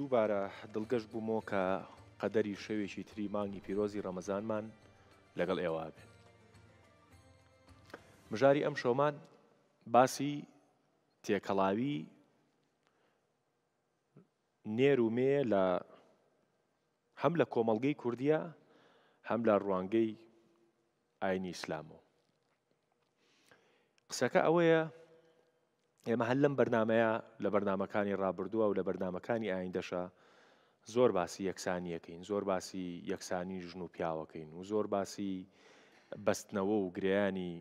دووبارە دڵگەشت بوومەوە کە قەدەری شەوێکی تری مانگی پیرۆزی ڕەمەزانمان لەگەڵ ئێوە بێت مژاری ئەم شۆمان باسی تێکەڵاوی نێرومێ لە هەم لە کۆمەلگەی کوردیا هەم لە ڕوانگەی ئاینی ئیسلامەوە قسەکە ئەوەیە ئێمە هەل لەم بەرنمەیە لە بەرنمەکانی ڕابردووە و لە بەرنمەکانی ئایندەشە زۆر باسی یەکسانیەکەین زۆر باسی یەکسانی ژن و پیاوەکەین و زۆر باسی بەستنەوە و گریانی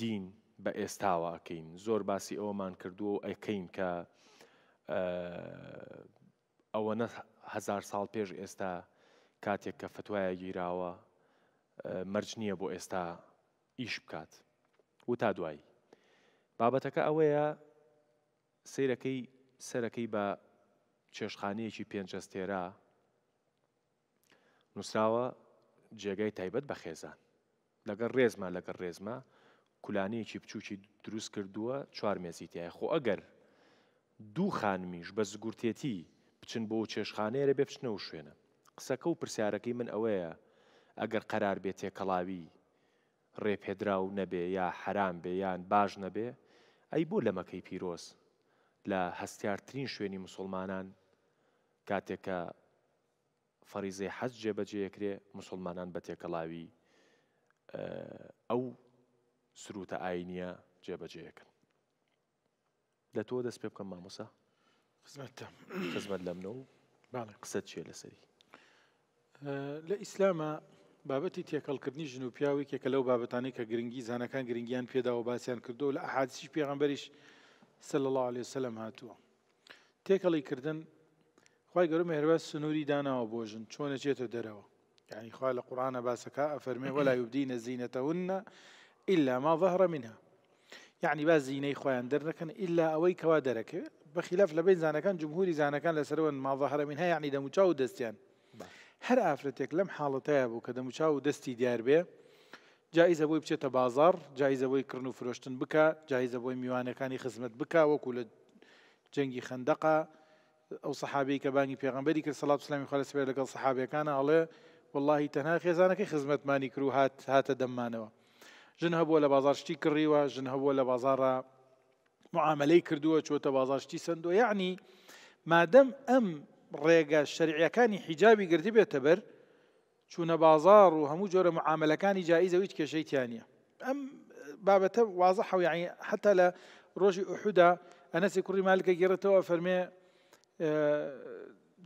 دین بە ئێستاواکەین زۆر باسی ئەومان کردووە و ئەەکەین کە ئەوە نەهزار ساڵ پێش ئێستا کاتێک کە فتوایە گیراوە مەرج نییە بۆ ئێستا ئیش بکات و تا دوایی بابەتەکە ئەوەیە سیرەکەی سەرەکەی بە چێشخانەیەکی پێنجەستێرا نووسراوە جێگای تایبەت بە خێزان لەگەر ڕێزمە لەگەر ڕێزمە کولانەیەکی بچووکی دروست کردووە چوار مێزیتیای خۆ ئەگەر دوو خانمیش بە زگورتێتی بچن بۆ چێشخانەیە بێ بچنەوە شوێنە قسەکە و پرسیارەکەی من ئەوەیە ئەگەر قەرار بێت تێکەڵاوی ڕێپێدرا و نەبێ یا حرام بێ یان باش نەبێ ئەی بۆ لە مەکەی پیرۆز لە هەستارترین شوێنی مسلمانان کاتێکە فەریزەی حەز جێبەجێەکرێ مسلمانان بە تێکەڵاوی ئەو سروتە ئاینە جێبەجێەکەن لە تۆ دەست پێ بکەم مامۆسا خزمەت لەمنەوە قسە چێ لەسەری لە ئیسلامە بابەتی تێکەڵکردنی ژن و پیاوێکێکە لەو بابەتانی کە گرنگی زانەکان گرنگیان پێدا و باسییان کردو لە حادسیش پێغمبەریش سل الله عليه سلم هاتووە تێکەڵی کردن خی گەرم هەروە سنووری داناوە بۆ ژن چۆنە چێتە دەرەوە یعنی خوا لە قورآە باسەکە ئەفەرمێ وەلا یبدینە زیینەتەونە ئللا ما ظهرە منها یعنی با زیینەی خۆیان دەرنەکەن ئللا ئەوەی کەوا دەرەکە بەخلاف لە بین زانەکان جمهوری زانەکان لەسەرەوە ماظهرە من هەیە یعنی دەموچاو دەستیان هەر ئافرەتێک لەم حاڵەتەیە بوو کە دەموچاو و دەستی دیار بێ جایزە بۆی بچێتە بازار جایزە بۆی کردن و فرۆشتن بکە جایزە بۆی میوانەکانی خزمەت بکە وەکو لە جەنگی خندەقا ئەو سەحابی کە بانی پێغمبەری کرد سەڵات سلامی خالە سبێ لەگەڵ سەحابەکانە ئەڵێ تنها خزانة خێزانەکەی خزمەتمانی کرد و هات هات هاتە دەمانەوە ژن هەبووە لە بازارشتی کڕیوە ژن بازار لە بازارە معاملەی کردووە چۆتە بازارشتی سندۆ یعنی مادەم أم ڕێگە شەرعیەکانی حیجابی گردی بێتە بەر چوونە بازار و هەموو جۆرە معاملەکانی جاییزە هیچ کێشەی تیانە ئەم بابەتە وازە حویانی حتا لە ڕۆژی ئوحودا ئەنەسی کوڕی مالکە گێڕێتەوە فەرمێ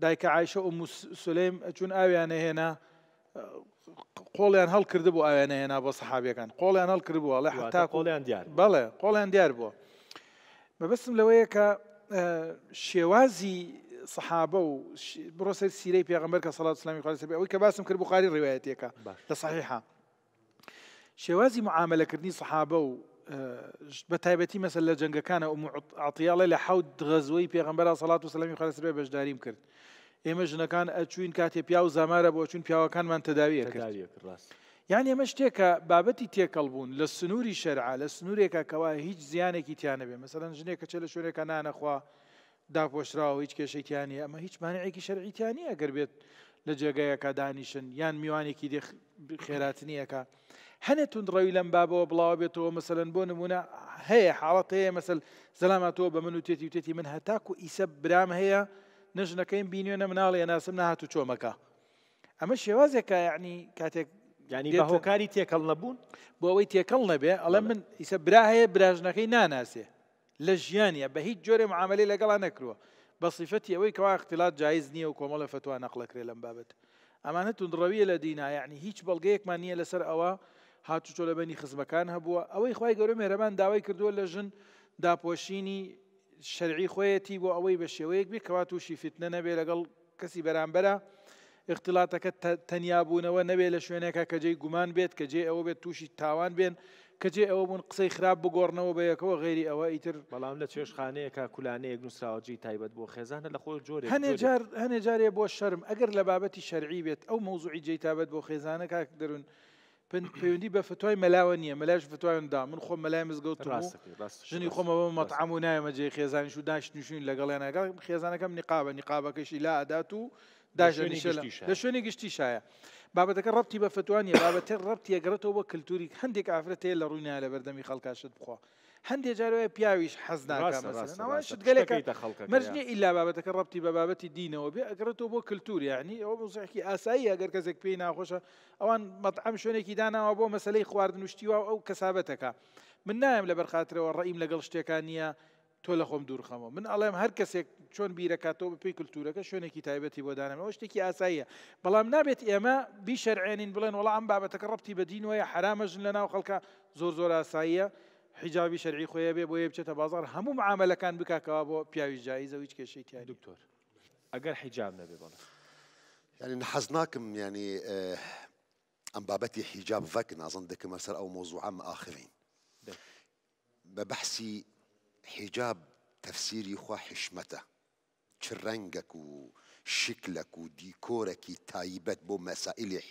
دایکە عیشە و سولەیم چون ئاویانە هێنا قۆڵیان هەڵ کرده بوو ئاویانە هێنا بە سەحابیەکان قۆڵیان هەڵ کردبووە لە حتا قۆڵیان دیار بەڵێ قۆڵیان دیار بووە مەبەستم لەوەیە کە شێوازی سەحابە و بڕۆسە سیرەی پێغمبەر کە سەڵات سلامی خوا سەبێ ئەوی کە باسم کرد بخاری ڕێوایەتێکە لە صحیحا شێوازی معاملەکردنی سەحابە و بە تایبەتی مەسل لە جنگەکانە و عاتیاڵە لە حوت غەزوەی پێغمبەر سەڵات و سلامی خوا سەبێ بەشداریم کرد ئێمە ژنەکان ئەچوین کاتێ پیا و زەمارە بۆ چون پیاوەکانمان تەداویە کرد یان ئێمە شتێکە بابەتی تێکەڵ بوون لە سنووری شەرعا لە سنوورێکە کەوا هیچ زیانێکی تیانەبێ مەسەرەن ژنێکە چە لە شوێنێکە نانەخوا داپۆشراوە هیچ کێشەیتیانی ئەمە هیچ مانعێکی شەرعیتیانی ئەگەر بێت لە جێگایەکە دانیشن یان میوانێکی خێراتنیەکە هەنێ تونڕەوی لەم بابەوە بڵاو بێتەوە مەسەن بۆ نمونە هەیە حاڵەت هەیە مەسل زەلاماتەوە بە من و تێتی وتێتی من هەتاکو ئیسە برام هەیە نژنەکەیم بینیێنە مناڵی ناسم نهات و چۆمەکە ئەمە شێوازێکە یعنی کاتێک ینی هۆکاری تێکەڵ نەبوون بۆ ئەوەی تێکەڵ نەبێ ئەڵە من ئیسە برا هەیە براژنەکەی ناناسێ لە ژیانە بە هیچ جۆرە معاملی لەگەڵا نەکرووە بە صیفەتی ئەوەی کەوا اختیلات جایز نییە و کۆمەڵە فتووا نەقلەکرێ لەم بابەت ئەمانە تونڕەویە لە دینایانی هیچ بەڵگەیەکمان نییە لەسەر ئەوە هاتو چۆ لە بەنی خزمەکان هەبووە ئەوەی خی گەورە مێرەمان داوای کردووە لە ژن داپۆشینی شەرعی خۆیەتی بۆ ئەوەی بە شێوەیەک بێ کەوا تووشی فتنە نەبێ لەگەڵ کەسی بەرامبەرە اختلاتەکە تەنیا بوونەوە نەبێ لە شوێنێکە کە جێی گومان بێت کە جێ ئەوە بێت تووشی تاوان بێن کەجێ ئەوە بوون قسەی خراپ بگۆڕنەوە بەیەکەوە غێری ئەوە ئیتر بەڵام لە چێشخانەیەکە کولانەیەک نووسراوەجی تایبەت بۆ خێزانە لە خۆی جۆر هەنێ جارێ بۆ شەرم ئەگەر لە بابەتی شەرعی بێت ئەو مۆزوعی جێ تابەت بۆ خێزانە کاک دەرون. پەیوەندی بە فتوای مەلاوە نییە مەلاش فتوایاندا من خۆم مەلای مزگەوت ژنی خۆمەوە مەتعام و نایمە جێ خێزانش و داش نوشین لەگەڵیانەگەڵ خێزانەکەم نقابە نقابەکەشی لا ئەدات و داژێنی لە شوێنی گشتی شایە. بابەتەکە ڕەتی بە فتوانیە بابەتە ڕەتی ئەگرێتەوە بە کللتوری هەندێک ئافرەت هەیە لە ڕووینا لە بەردەمی خەڵکاشت بخۆ هەندێک جارەوە پیاویش حەزناکەشت گەلێکە مەرجنی ئللا بابەتەکە ڕەتی بە بابەتی دینەوە بێ ئەگرێتەوە بۆ کللتوری یعنی ئەوە بۆزیکی ئاسایی ئەگەر کەسێک پێی ناخۆشە ئەوان مەتعام شوێنێکی داناوە بۆ مەسلەی خواردن شتیوە ئەو کەسابەتەکە من نایم لە بەرخاترەوە ڕئیم لەگەڵ شتێکان نییە تۆ لە خۆم دوورخەمەوە من ئەڵێم هەر کەسێک چۆن بیرەکاتەوە بەپی کللتورەکە شوێنێکی تایبەتی بۆ دانەوە شتێکی ئاساییە بەڵام نابێت ئێمە بیشەرعێنین بڵێن وڵام ئەم بابەتەکە ڕەتی بەدینەوەی حرامەژن لە ناو خەڵکە زۆر زۆر ئاساییە حیجاوی شەرعی خۆیە بێ بۆیە بچێتە بازار هەموو عملەکان بکاکەوە بۆ پیاوی جاییزە هیچ کێشەی تیا دکتۆر ئەگەر حیجاب نەبێ بڵێ يعني حزناكم یعنی أم بابتي حجاب فكن نازن ذاك مرسل أو موضوع عام آخرين ببحثي حجاب تفسيري خوا حشمته تشرنجك وشكلك وديكورك يتايبت بو مسائل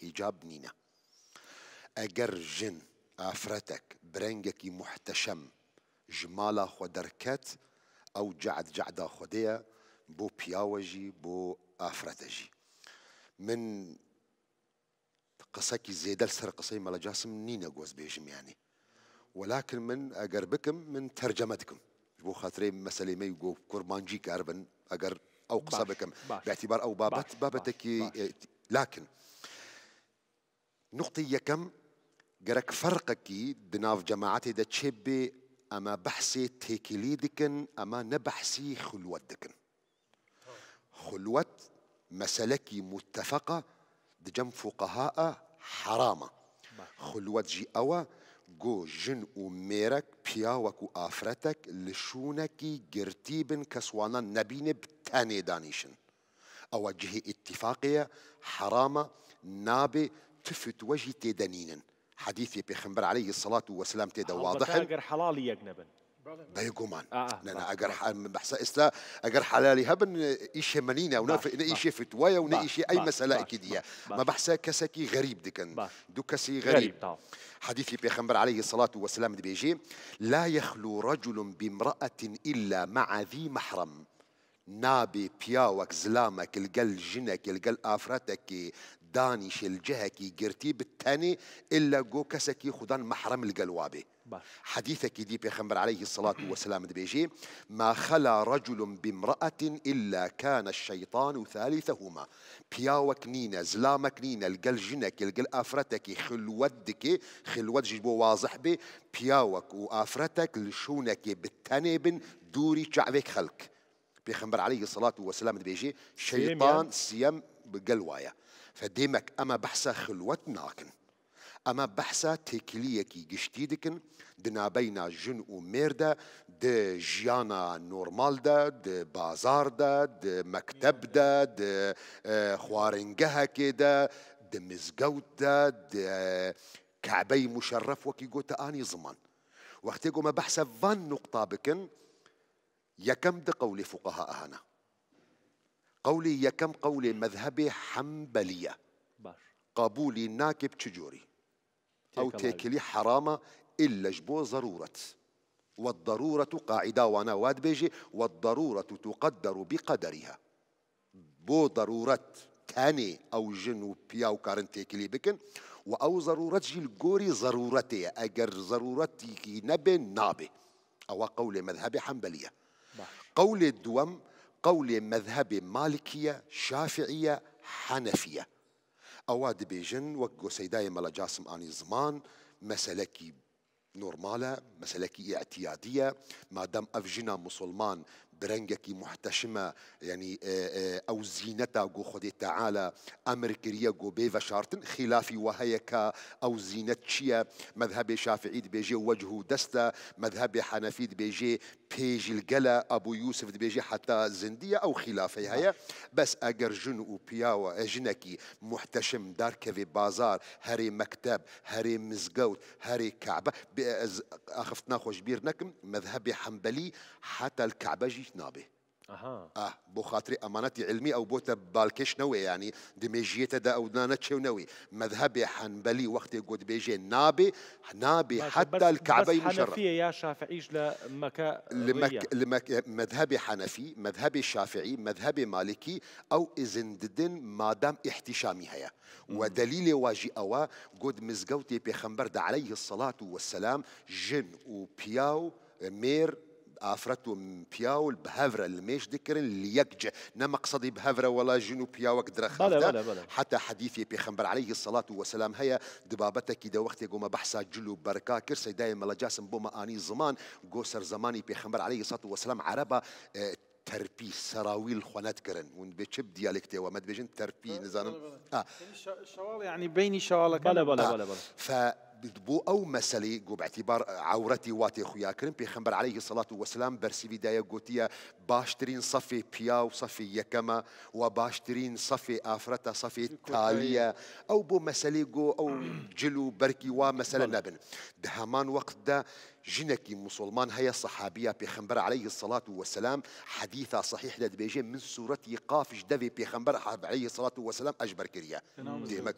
اگر جن آفرتك برنجك محتشم جمالا خدركت أو جعد جعدا خديا بو بياوجي بو آفرتجي من قصاكي زيدا سر قصي مالا جاسم نينا جوز بيجم يعني ولكن من أقربكم من ترجمتكم بو خاطري مسألة ما يقول كرمانجي كاربن اگر او قسە بکەم باعتبار او بابت بابتك لكن نقطه یەکەم گەرەك فرقك دناف جەماعاتێدا چێ بێ اما بحثي تێکیلی دکن ئەمە نەبەحسی خلوت دکن خلوت مەسلەکی فقهاء حرامه خلوت جي اوا جو جن وميرك بياوك وآفرتك لشونكي جرتيبن كسوانا نبين بتاني دانيشن جه اتفاقية حرامة نابي تفت وجه تدنينن حديثي بيخمبر عليه الصلاة والسلام تدا واضح أجر حلالي يجنبن بيقومان آه انا اجر بحس اسلا اجر حلالي هبن ايش منينا ونا ايش فتوايا ونا ايش اي مساله اكيديه ما بحس كسكي غريب دكن دو كسي غريب, غريب حديث بيخمر عليه الصلاة والسلام بيجي لا يخلو رجل بامرأة إلا مع ذي محرم نابي بياوك زلامك القل جنك القل آفرتك دانيش الجهكي قرتيب بالتاني إلا قوكسكي خدان محرم القلوابي باش. حديث كذيب يخمر عليه الصلاة والسلام بيجي ما خلا رجل بامرأة إلا كان الشيطان ثالثهما بياوك نينا زلامك نينا القل جنك القل آفرتك خلودك خلود جيبو واضح بي بياوك وآفرتك لشونك بالتنبن دوري شعبك خلق بيخمر عليه الصلاة والسلام بيجي شيطان سيم بقلوايا فديمك أما بحسه خلوت ناكن اما بحثا تکلیه کی گشتی دکن دنابینا جن و ميردا د جیانا نورمال ده د بازار ده د مکتب ده آه، د خوارنگه که ده د مزگوت ده آه، د كعبي مشرف وكي قلت اني زمان وقت ما بحسا فان نقطا بكن يا كم ده قولي فقهاء هنا قولي يا كم قولي مذهبي حنبلية باش قابولي ناكب تشجوري أو تاكلي حرامة إلا جبو ضرورة والضرورة قاعدة وانا واد بيجي والضرورة تقدر بقدرها بو ضرورة تاني أو جنو بياو كارن تاكلي بكن وأو ضرورة جي القوري ضرورتي أجر ضرورتي نبي نابي أو قول مذهب حنبلية قول الدوم قول مذهب مالكية شافعية حنفية اواد بیژن وەک سيداي مەلە جاسم أني زمان مەسلەکی نورمالە اعتيادية ما دام أفجنا مسلمان برنجك محتشمة يعني آه، آه، أو زينتا جو خدي تعالى أمريكية جو بيفا شارتن خلافي وهيكا أو زينتشية مذهب شافعي بيجي وجهه دستة مذهب حنفي بيجي بيجي القلا أبو يوسف بيجي حتى زندية أو خلافي هيا نعم. بس أجر جن وبياوة جنكي محتشم دار كذي بازار هري مكتب هري مزقوت هري كعبة أخفت ناخوش بيرنكم مذهب حنبلي حتى الكعبة جي نابه اها اه بو خاطر امانتي علمي او بوتا بالكش نوي يعني دميجيتا دا او نانتشي نوي مذهبي حنبلي وقت قد بيجي نابي نابي حتى الكعبه المشرف حنفيه يا شافعيش لمكا لمك لمك مذهبي حنفي مذهبي شافعي مذهبي مالكي او ازنددن ما دام احتشامي هيا ودليل واجي اوا قد مزقوتي بيخنبر عليه الصلاه والسلام جن وبياو مير افرتو بياو البهافرا الميش ذكر ليكج نما قصدي بهافرا ولا جنو بياو قدر حتى حديث بيخنبر عليه الصلاه والسلام هيا دبابتك كي دا وقت يقوم بحسا جلو بركا كرسي دايما لا جاسم بوما اني زمان قوسر زماني بيخنبر عليه الصلاه والسلام عربه اه تربي سراويل خونات كرن ون ديالك ديالكتي وما تبيجن تربي نزانم اه يعني شوال يعني بيني شوالك بلا, بلا, آه. بلا, بلا بدبو او مسئله جو باعتبار عورتي واتي خويا كريم پیغمبر عليه الصلاة والسلام برسي بدايه گوتیا باشترين صفي پیا و يكما وباشترين و آفرتا صفي تاليا او بو مسئله جو او جلو بركي و مسئله نبن ده وقت ده جنكي مسلمان هيا صحابية بيخنبر عليه الصلاة والسلام حديثة صحيح لدبيجين من سورة قاف دفي بيخنبر عليه الصلاة والسلام أجبر كريا ديما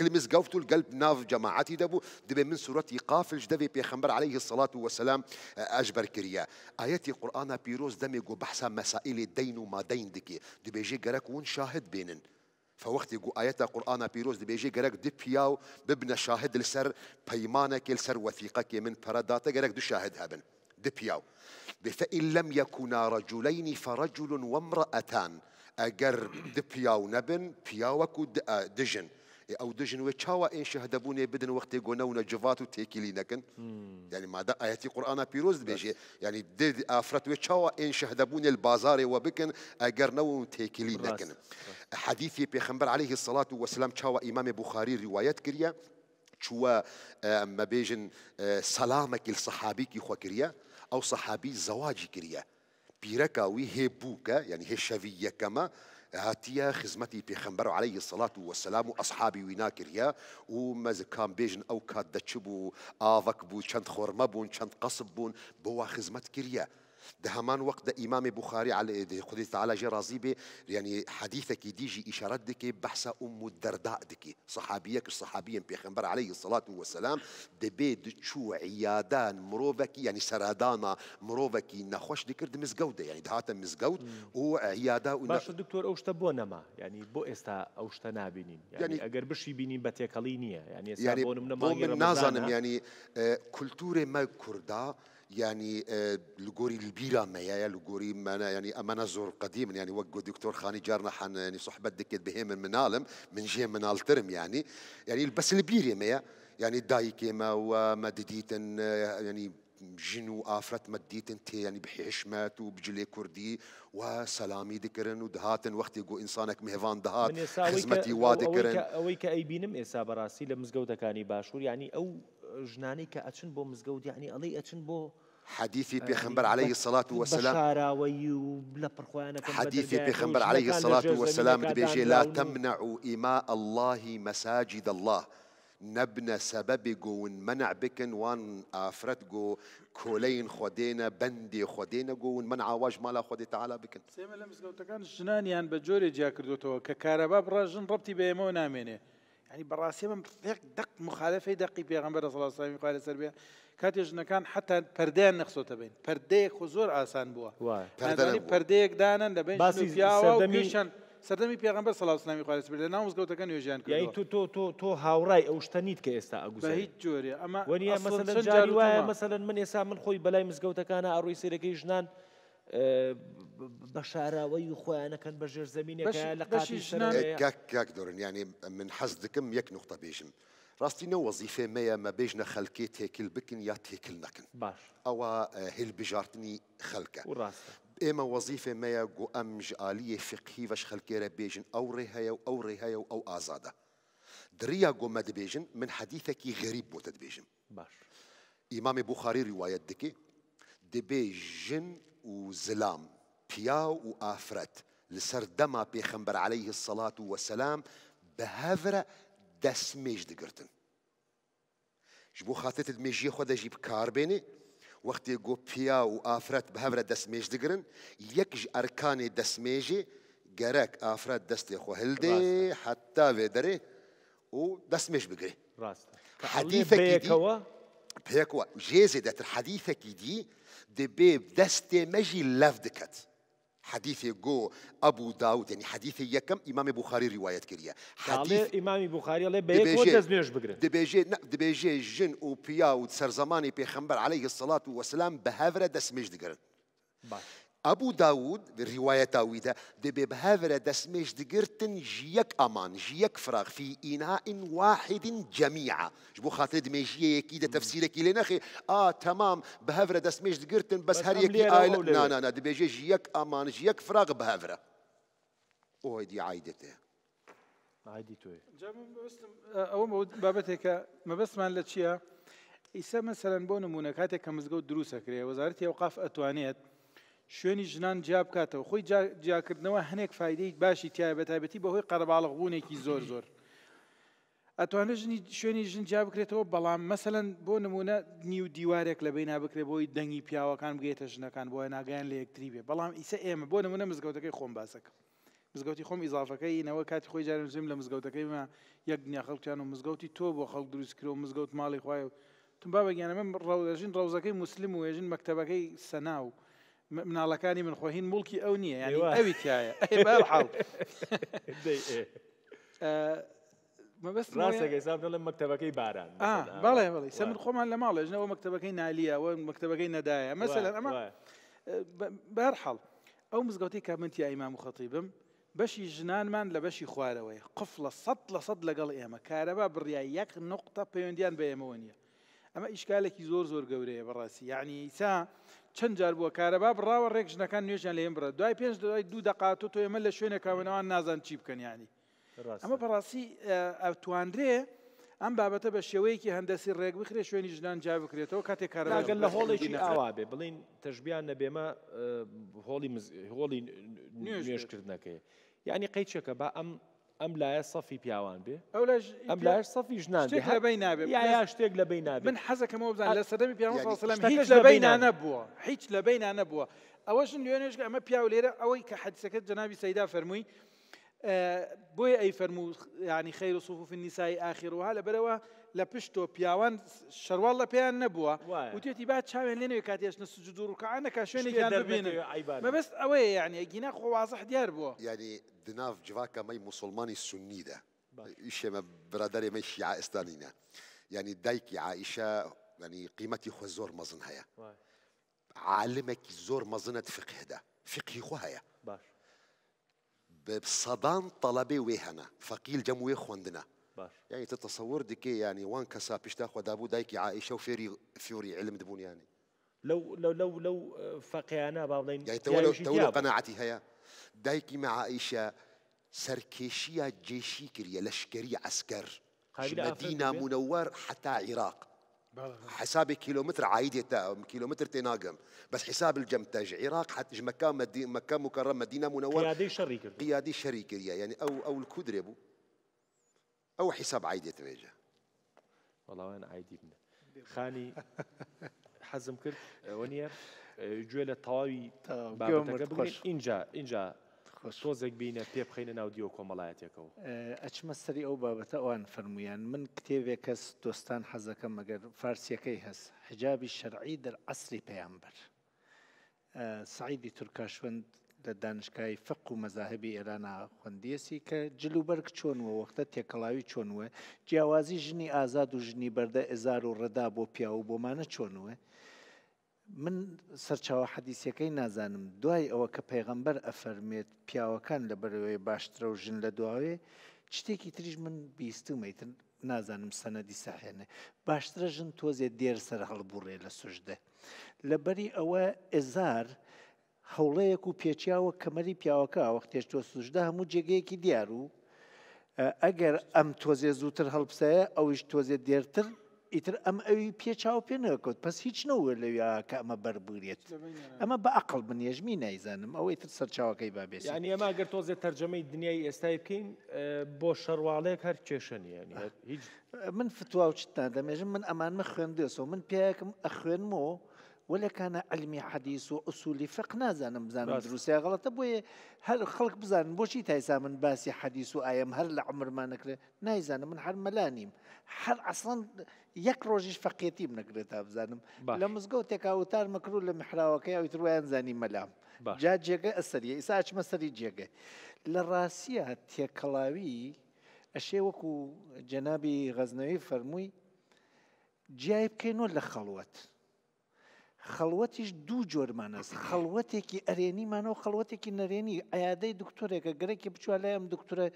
لمس مزقف القلب ناف جماعتي دبو دبي من سورة قاف دفي بيخنبر عليه الصلاة والسلام أجبر كريا آياتي قرآن بيروز دمي بحثا مسائل الدين وما دين دكي دبيجي قرك ون شاهد بينن فوقت يقول آيات القرآن پیروز دی بیجی گرگ دی ببن شاهد لسر بيمانك که لسر وثیقه من پرداته گرگ دو شاهد هبن دی فإن لم يكونا رجلين فرجل وامرأتان أجر دبياو نبن بياوك آه، دجن او دجن وچاوا ان شهدبوني بدن وقت گونونا جفاتو تيكيلي نكن يعني ما دا اياتي قرانا بيروز بيجي يعني دد افرت وچاوا ان شهدبوني البازار وبكن اگر نو تيكيلي نكن حديثي پیغمبر عليه الصلاه والسلام چاوا امام بخاري روايات كريا چوا اه، ما بيجن اه، سلامك الصحابي كي خو كريا او صحابي زواجي كريا بيركا وي هبوكا يعني هشفيه كما هاتيا خزمتي خمبر عليه الصلاة والسلام أصحابي اصحابی يا کریا كان بيجن او كاد دچبو آوک بو چند خورمه بون چند قصب بون بوا خزمت کریا ده همان وقت ده امام بخاري على قدس تعالى جي يعني حديثك ديجي اشارات دك بحث ام الدرداء دك صحابيك الصحابيين بيغمبر عليه الصلاه والسلام دبي شو عيادان مروفكي يعني سرادانا مروفكي نخوش دكرد مزقوده يعني دهاتا مزقود وعياده باش الدكتور اوش تبونا يعني بو استا اوش تنابينين يعني, يعني أجر بشي بينين بتيكالينيه يعني يعني بو من نازنم يعني آه، كولتوري ما كردا يعني آه، لغوري البيرا ميايا لغوري أنا يعني امانا زور قديم يعني وقو دكتور خاني جارنا حن يعني صحبة دكت بهم من منالم من جيم منال ترم يعني يعني بس البيري ميا يعني دايكيما وما دديتن يعني جنو آفرت مديتن تي يعني بحشمات وبجلي كردي وسلامي ذكرن ودهاتن وقت يقو إنسانك مهفان دهات خزمتي وادكرن أويك أي بينم إسا براسي لمزقودة كاني باشور يعني أو جناني كأتشن بو مزقود يعني ألي أتشن بو بۆ حديثي آه، بيخنبر يعني عليه الصلاة والسلام حديثي بيخنبر عليه الصلاة والسلام بيجي لا تمنع إماء الله مساجد الله نبنى سبب جو منع بكن وان آفرت جو كولين خدينا بندي خدينا جو منع واج مالا خدي تعالى بكن سيما لمس لو جنان يعني بجوري جاكر دوتو ككارباب راجن ربتي بيمو نامينه ینی بەڕاستیمە پێک دەق مخالفی دەقی پێغمبەر سەڵاسی خوارە سەر بێ کاتی ژنەکان حتا پردەیان نەخسۆتە بین پردەیەک خۆ زۆر ئاسان بووە پردەیەک دانن دەبین باسی سەردەمی پێغمبەر سەلاوسنامی خالص لە ناو مزگەوتەکە نوێژیان کرد تۆ تۆ تۆ تۆ هاوڕای ئەوشتە نیت کە ئێستا ئەگوز هیچ جۆرێ ئەمە وەنیە مەسەن جاری وایە مەسەن من ئێستا من خۆی بەلای مزگەوتەکانە ئەڕووی سێرەکەی ژنان بشارة ويخوانا كان بجر زمين كان لقاتي شنو كاك كاك دورن يعني من حزدكم يك نقطة بيجن راستي وظيفة مايا ما بيجنا خلكيت هيك البكن يا هيك النكن باش أو هيل آه، بجارتني خلكة وراسة ايما وظيفة مايا جو امج جالية فقهي فاش خلكي بيجن أو ريهاي أو ريهاي أو أزادة دريا جو ما بيجن من حديثك غريب بوتد بيجن باش إمام بخاري رواية دكي دبيجن دي وزلام بياو وآفرت دما بيخنبر عليه الصلاة والسلام دس دسميج دقرتن جبو خاطت دميجي خدا جيب كاربيني وقت يقو بيا وآفرت بهفرة دسميج دقرن يكج أركاني دسميجي جرك آفرت دستي خو هلدي حتى فيدري ودسميج بقري راست حديثك دي بيكوا جيزي دات الحديثك دي دبيب دستي مجي لف دكت حديث جو ابو داود يعني حديث يكم امام بخاري روايه كريا حديث امام بخاري الله بيك ودزنيش بقرا دبيجي دبيجي جن بيا وسر زماني بيغمبر عليه الصلاه والسلام بهافره دسمج دقرن ابو داود الروايه تاويدا دبب هافر دسمش دقرتن جيك امان جيك فراغ في اناء واحد جميعا جبو خاطر دمجيه يكيد تفسيرك لنا اخي اه تمام بهافر دسمش دقرتن بس, بس هر يكي آيل نا نا نا دبيجي جيك امان جيك فراغ بهافر اوه دي عايدته عايدته جاب بس او بابتك ما بس ما لتشيا ئیسا مثلا بۆ نمونە کاتێک دروسك مزگەوت دروستەکرێ وەزارەتی ئەوقاف شوێنی ژنان جیاب بکاتەوە خۆی جیاکردنەوە هەنێک فیدەی باشی تایە بە تایبەتی بەهۆی قەرباڵق بوونێکی زۆر زۆر ئەتوانە ژنی شوێنی ژن جیا بکرێتەوە بەڵام مەسەن بۆ نمونە نیو دیوارێک لە بەینا بکرێت بۆی دەنگی پیاوەکان بگێتە ژنەکان بۆە ناگەیان لە یەکتری بێ بەڵام ئیسە ئێمە بۆ نمونە مزگەوتەکەی خۆم باسەکە مزگەوتی خۆم ئیزافەکەیەوە کاتی خۆی جارزم لە مزگەوتەکەی مە یەک دنیا خەڵکیان و مزگەوتی تۆ بۆ خەڵک دروستکرۆ و مزگەوت ماڵی خوایە و تم با بەگیانەمە ڕەوژین ڕوزەکەی مسللم و وێژین مەکتتەبەکەی سەناو. من كاني من خۆهین مڵکی ئەو نییە یانی ئەوی تایە حڵ مەبست ڕاستێکساب دەڵم مەکتتەبەکەی باران بەڵێ بڵی سە من خۆمان لە ماڵێ ژنەوە مەکتتەبەکەی نالیەوە مەکتتەبەکەی نەدایە مەسەلەن ئەمە بەرحەڵ ئەو مزگەوتی کامنتی ئایمام و خەتیبم بەشی ژنانمان لە بەشی خوارەوەی قف لە سە لە سە صد لصد کارەبا بڕیای یەک بريا يك نقطة بيونديان نیە أما إشكالك يزور زور گەورەیە براسي يعني سا چەند جار بووە کارەبا بڕاوە ڕێک ژنەکان نوێژیان لێم بڕە دوای پێنج دوای دوو دەقات و تۆ ئێمە لە شوێنێکاونەوە نازان چی بکەنیانی ئەمە بەڕاستی ئەتواندرێ ئەم بابەتە بە شێوەیەکی هەندەسی ڕێک بخرێ شوێنی ژنان جا بکرێتەوە کاتێک کارگەل لە هۆڵێکی ئاوا بێ بڵین تەشبیان نەبێمە هۆڵی هۆڵی نوێژکردنەکەی یعنی قەیچێکە بە ئەم ام لا بي او لا سەفی پیاوان بێ ئەم لایش سەفی ژنان لەبی نابێت یا شتێک لەبی بي من حەزەکەمە بزان لە سەدەمی پیاوەسەلم هیچ لەبی نانەبووە هیچ لەبی نانەبووە ئەوەش نوێنێش ئەمە پیاو لێرە ئەوەی کە حەدسەکەت جەناوی جنابي فەرمووی فرموي اه، ئەی اي فرمو يعني خير صفوف النساء آخرها لەبەرەوە لە پشتۆ پیاوان شەروال لە پێیان نەبووە وتێتی با چاوێن لێنێ کاتێشنە سجد و ڕکانەکە شوێنێکیان ببینن مەبست ئەوەیە یعنی گینا خۆوازح دیار بووە یعنی دناف جواکە مەی مسلمانی سنیدا ئیشێمە برادێ مەی شیع ئێستانینە یعنی دایکی عیشە یعنی قیمەتی خۆ زۆر مەزن هەیە عالمێکی زۆر مەزنت فقهدا فقی خۆ هەیە باش سەدان تەڵەبێ وێ هەنا فەقیل جەم وێ باش يعني تتصور ديكي يعني وان كسا باش تاخذ ابو دايكي عائشه وفيري فيوري علم دبون يعني لو لو لو لو انا بعضين يعني تولوا تولوا قناعتي هيا دايكي مع عائشه سركيشيا جيشي كريا لشكري عسكر مدينة منور حتى عراق حسابي كيلومتر عايدة تا كيلومتر تناقم بس حساب الجم تاج عراق حتى مكان مكان مكرم مدينة منور قيادي شريك قيادي شريك يعني أو أو الكودريبو او حساب عادي تواجه والله وين عادي بنا خاني حزم کرد ونير جوێ لە تەواوی انجا انجا سۆزێک بينا پێ بخینە ناو دیۆ کۆمەڵایەتێکەوە اتش مستري او بابەتە ئەوان فەرمویان من كس دوستان دۆستان مقر فارسيا كي هس حجابي الشرعي در عصري پەیامبەر أه، سعیدی تركاشوند لە دانشگای فق و مەزاهبی ئێرانە خوندیسی کە جلوبەرگ چۆنوە وەختە تێکەڵاوی چۆنوە جیاوازی ژنی ئازاد و ژنی بەردە ئێزار و ڕدا بۆ پیا و بۆمانە چۆنوە من سەرچاوە حەدیسەکەی نازانم دوای ئەوە کە پەیغەمبەر ئەفەرمێت پیاوەکان لە بەرەوەی باشترە و ژن لە دواوێ شتێکی تریش من بیستمەیتن نازانم سەنەدی سەحێنێ باشترە ژن تۆزێ دێر سەر هەڵبووڕێ لە سوژدە لەبەری ئەوە ئێزار هەوڵەیەک و پێچیاوە کەمەری پیاوەکە وەخ تێشتۆ سوژدا هەموو جێگەیەکی دیار و ئەگەر ئەم تۆزێ زووتر هەڵپسایە ئەویش تۆزێ دێرتر ئیتر ئەم ئەوی پێچاو پێ نەکەوت پس هیچ نەوە لەویا کە ئەمە بەربوورێت ئەمە بە عقل بنیێژمی نایزانم ئەو ئیتر سەرچاوەکەی بابێت ینی ئەمە گەر تۆزێ تەرجەمەی دنیای ئێستای بکەین بۆ شەرواڵەیەک هەر کێشەنیە هیچ من فتوا و چت نادەمێژم من ئەمانمە خوێندێسەوە من پێیاکم ئەخوێنمەوە وەلەکانە ئەلمی حەدیس و ئوسولی فق نازانم بزانم دروسیا غڵەتە بۆیە هەر خەڵک بزانن بۆچی تایسا من باسی حەدیس و ئاەم هەر لە عمرمان نەکرێت نایزانم من هەر مەلانیم هەر ئەسڵەن یەک ڕۆژیش فەقیەتیم نەکرێت تا بزانم لە مزگەوت تێکاوتار مەکرو لە محراوەکەی ئەوترویان زانی مەلام جا جێگە ئەسەریە ئیسا ئەچمە سەری جێگە لە ڕاستە تێکەڵاوی ئەشێ وەکو جەنابی غەزنەوەی فەرمووی جیای بکەینەوە لە خەڵوت. خەڵوەتیش دوو جۆرمان است خەڵوەتێکی ئەرێنیمانەوە خەڵوەتێکی نەرێنی ئایادەی دکتۆرێکە گرێکی بچوە لایم دکتۆرە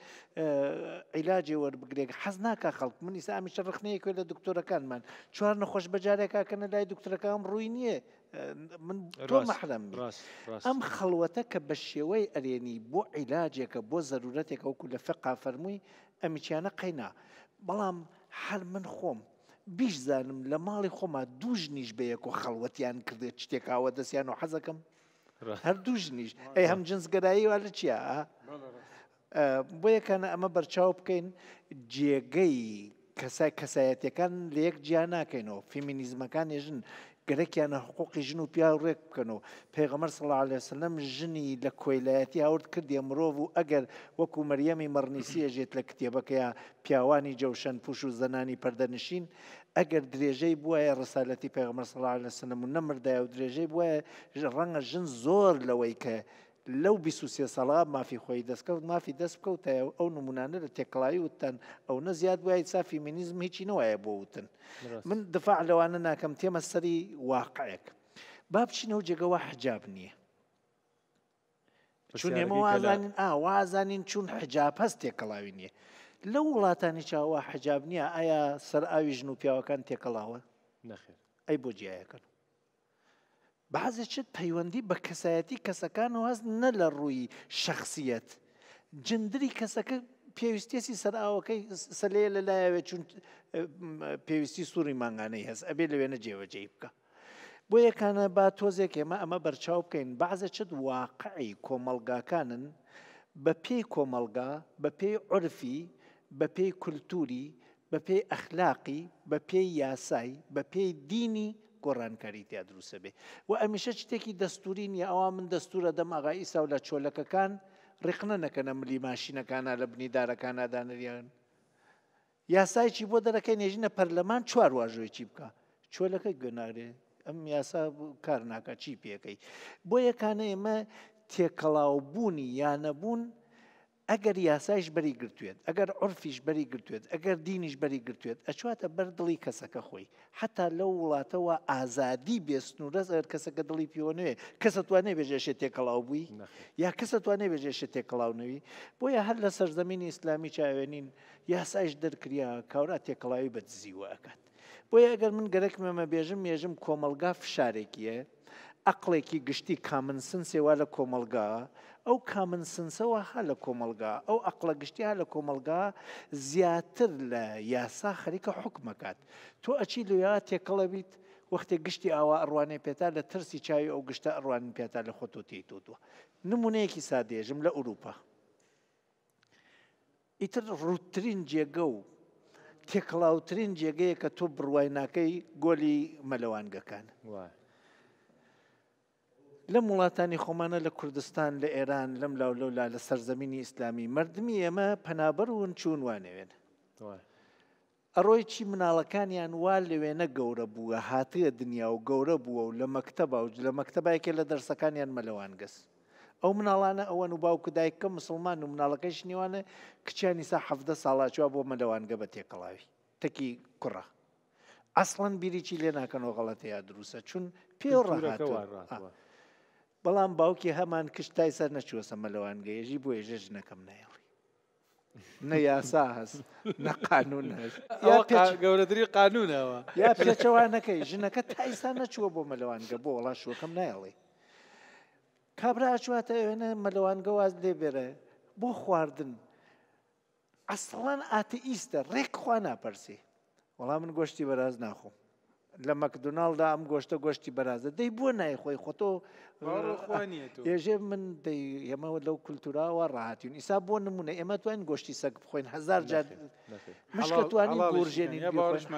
عیلاجی وەربگرێک حەز ناکە خەڵک منیسا ئامیشە ڕخنەیەکوێ لە دکتۆرەکانمان چوار نەخۆش بەجارێکاکەنە لای دکتۆرەکانم ڕووی نییە من مەحرم ئەم خەڵوەتە کە بە شێوەی ئەرێنی بۆ عیلاجێکە بۆ زەرورەتێکە وەکو لە فقا فەرمووی ئەمیچیانە قینا بەڵام هەر من خۆم بیش زانم لە ماڵی خۆما دوو ژنیش بەیەک و خەڵوەتیان کردێت شتێکاوە دەستیان و حەزەکەم هەر دوو ژنیش ئەی هەم جنسگەدایی وا لە چیە بۆ یەکانە ئەمە بەرچاو بکەین جێگەی کەسای کەسایەتەکان لە یەک جیان ناکەینەوە فیمینیزمەکان ێژن گەرەکیانە حقوقی ژن و پیا ڕێک بکەن و پێغەمەر سەڵ لە سلم ژنی لە کۆیلایەتی هاورد کردی مرۆڤ و ئەگەر وەکو مەریەمی مەرنیسی ئەژێت لە کتێبەکەیە پیاوانی جەوشەن پوش و زەنانی پەردەنشین ئەگەر درێژەی بواە ڕسالەتی پێغمە سەڵ لە سنم و نەمردای و درێژەی بواە ڕەنگە ژن زۆر لەوەی کە لەو بیسوسێ سەڵا مافی خۆی دەستکەوت مافی دەست بکەوتە ئەو نمونانە لە تێکڵایی وتەن ئەو نە زیاد وایە سا فیمینیزم هیچی نەوەیە بۆ وتن من دفاع لەوانە ناکەم تێمە سەری واقعێک با بچینە و جێگەوە حجاب نییە چون ئێمە وازانین ئا وازانین چون حجاب هەست تێکەڵاوی نییە لە وڵاتانی چاوە حجاب نییە ئایا سەر ئاوی ژن و پیاوەکان تێکەڵاوە نخێت ئەی بۆ جیایەکەن بەعزێکت پەیوەندی بە کەسایەتی کەسەکان و هەست نە لە ڕووی شخصیت جندری کەسەکە پێویستێسی سەرئاوەکەی سەلێ لە لایەوێت چون پێویستی سووری ماگانەی هەست ئەبێ لەوێنە جێوەجێ بکە بۆ یەکانە با تۆزێک ئێمە ئەمە بەرچاو بکەین بەعزەچت واقعی کۆمەلگاکانن بە پێی کۆمەلگا بە پێی عرفی بە پێی کولتوری بە پێی ئەخلاقی بە پێی یاسای بە پێی دینی گۆڕانکاری تیا دروسە بێ و ئەمیشە شتێکی دەستورین یا ئەوە من دەستورە دەم ئاغا ئیسا و لە چۆلەکەکان ڕقنە نەکەنە ملی ماشینەکانە لە بنیدارەکانە دانریان یاسایکی بۆ دەرەکەی نێژینە پەرلەمان چوار واژۆیکی بکە چۆلەکەی گۆناارێ ئەم یاسا کار ناکە چی پێەکەی بۆ یەکانە ئێمە تێکەڵاوبوونی یانەبوون ئەگەر یاسایش بەری گرتوێت ئەگەر عرفیش بەری گرتوێت ئەگەر دینیش بەری گرتوێت ئەچواتە بەردڵی کەسەکە خۆی حتا لەو وڵاتەوە ئازادی بێسنوورەز ئەر کەسەکە دڵی پیوەنوێ کەسە توانێ بێژێشێت تێکەڵاو بووی یا کەسە توانێ بێژێشێت تێکەڵاونەوی بۆیە هەر لە سەرزەمینی ئیسلامی چاوێنین یاسایش دەرکریا کاورا تێکەڵاوی بەدزیوە ئەکات بۆیە ئەگەر من گەرەک مەمە بێژم مێژم کۆمەلگا فشارێکیە ئەقلێکی گشتی کامنسن سێوا لە کۆمەلگا ئەو کامن سنسەوە هە لە کۆمەلگا ئەو ئەقلە گشتی ها لە کۆمەلگا زیاتر لە یاسا خەریکە حکمەکات تۆ ئەچی لویا تێکەڵە بیت وەختی گشتی ئاوا ئەڕوانێ پێتا لە ترسی چاوی ئەو گشتە ئەڕوان پێتا لە خۆتۆتی تۆتووە نمونەیەکی سادێژم لە ئوروپا ئیتر ڕوتترین جێگە و تێکڵاوترین جێگەیە کە تۆ بڕوای ناکەی گۆلی مەلەوانگەکان وایە لەم وڵاتانی خۆمانە لە کوردستان لە ئێران لەم لاو لەولا لە سەرزەمینی ئیسلامی مردمی ئێمە پەنابەر ون چوون وانەوێن ئەڕۆی چی مناڵەکانیان وا لەوێنە گەورە بووە هاتیە دنیا و گەورە بووە و لە مەکتتەب و لە مەکتتەبایکێ لە دەرسەکانیان مەلەوان گەس ئەو مناڵانە ئەوەن و باوکو دایککە مسلمان و مناڵەکەش نیوانە کچیانی سا حەفدە ساڵاچوە بۆ مەلەوانگە بە تێکەڵاوی تەکی کوڕە. ئەسڵەن بیریی لێ ناکەنەوە غەڵەتەیە دروستە چون پێڕ بەڵام باوکی هەمان کشتای سەر نەچوە سەمەلەوانگەیەژی بۆ ێژەژ نەکەم نایڵی نە یاسا هەست نە قانون هەست گەورەدری قانونەوە یا پێچەوانەکەی ژنەکە تایسا نەچوە بۆ مەلەوانگە بۆ وڵا شوەکەم نایڵی کابرا چواتە ئەوێنە مەلەوانگە واز لێبێرە بۆ خواردن ئەسڵان ئاتە ئیستە ڕێک خوا ناپەرسی وەڵام من گۆشتی بەراز ناخۆم لە مەکدوناڵدا ئەم گۆشتە گۆشتی بەرازە دەی بووە نای خۆی خۆتۆ ێژێ من ئێمەوە لەو کولتوراوە ڕاهاتیون ئیسا بۆ نمونە ئێمە توانین گۆشتی سەگ بخۆین هزار جات مشکەتوانی گۆژێنی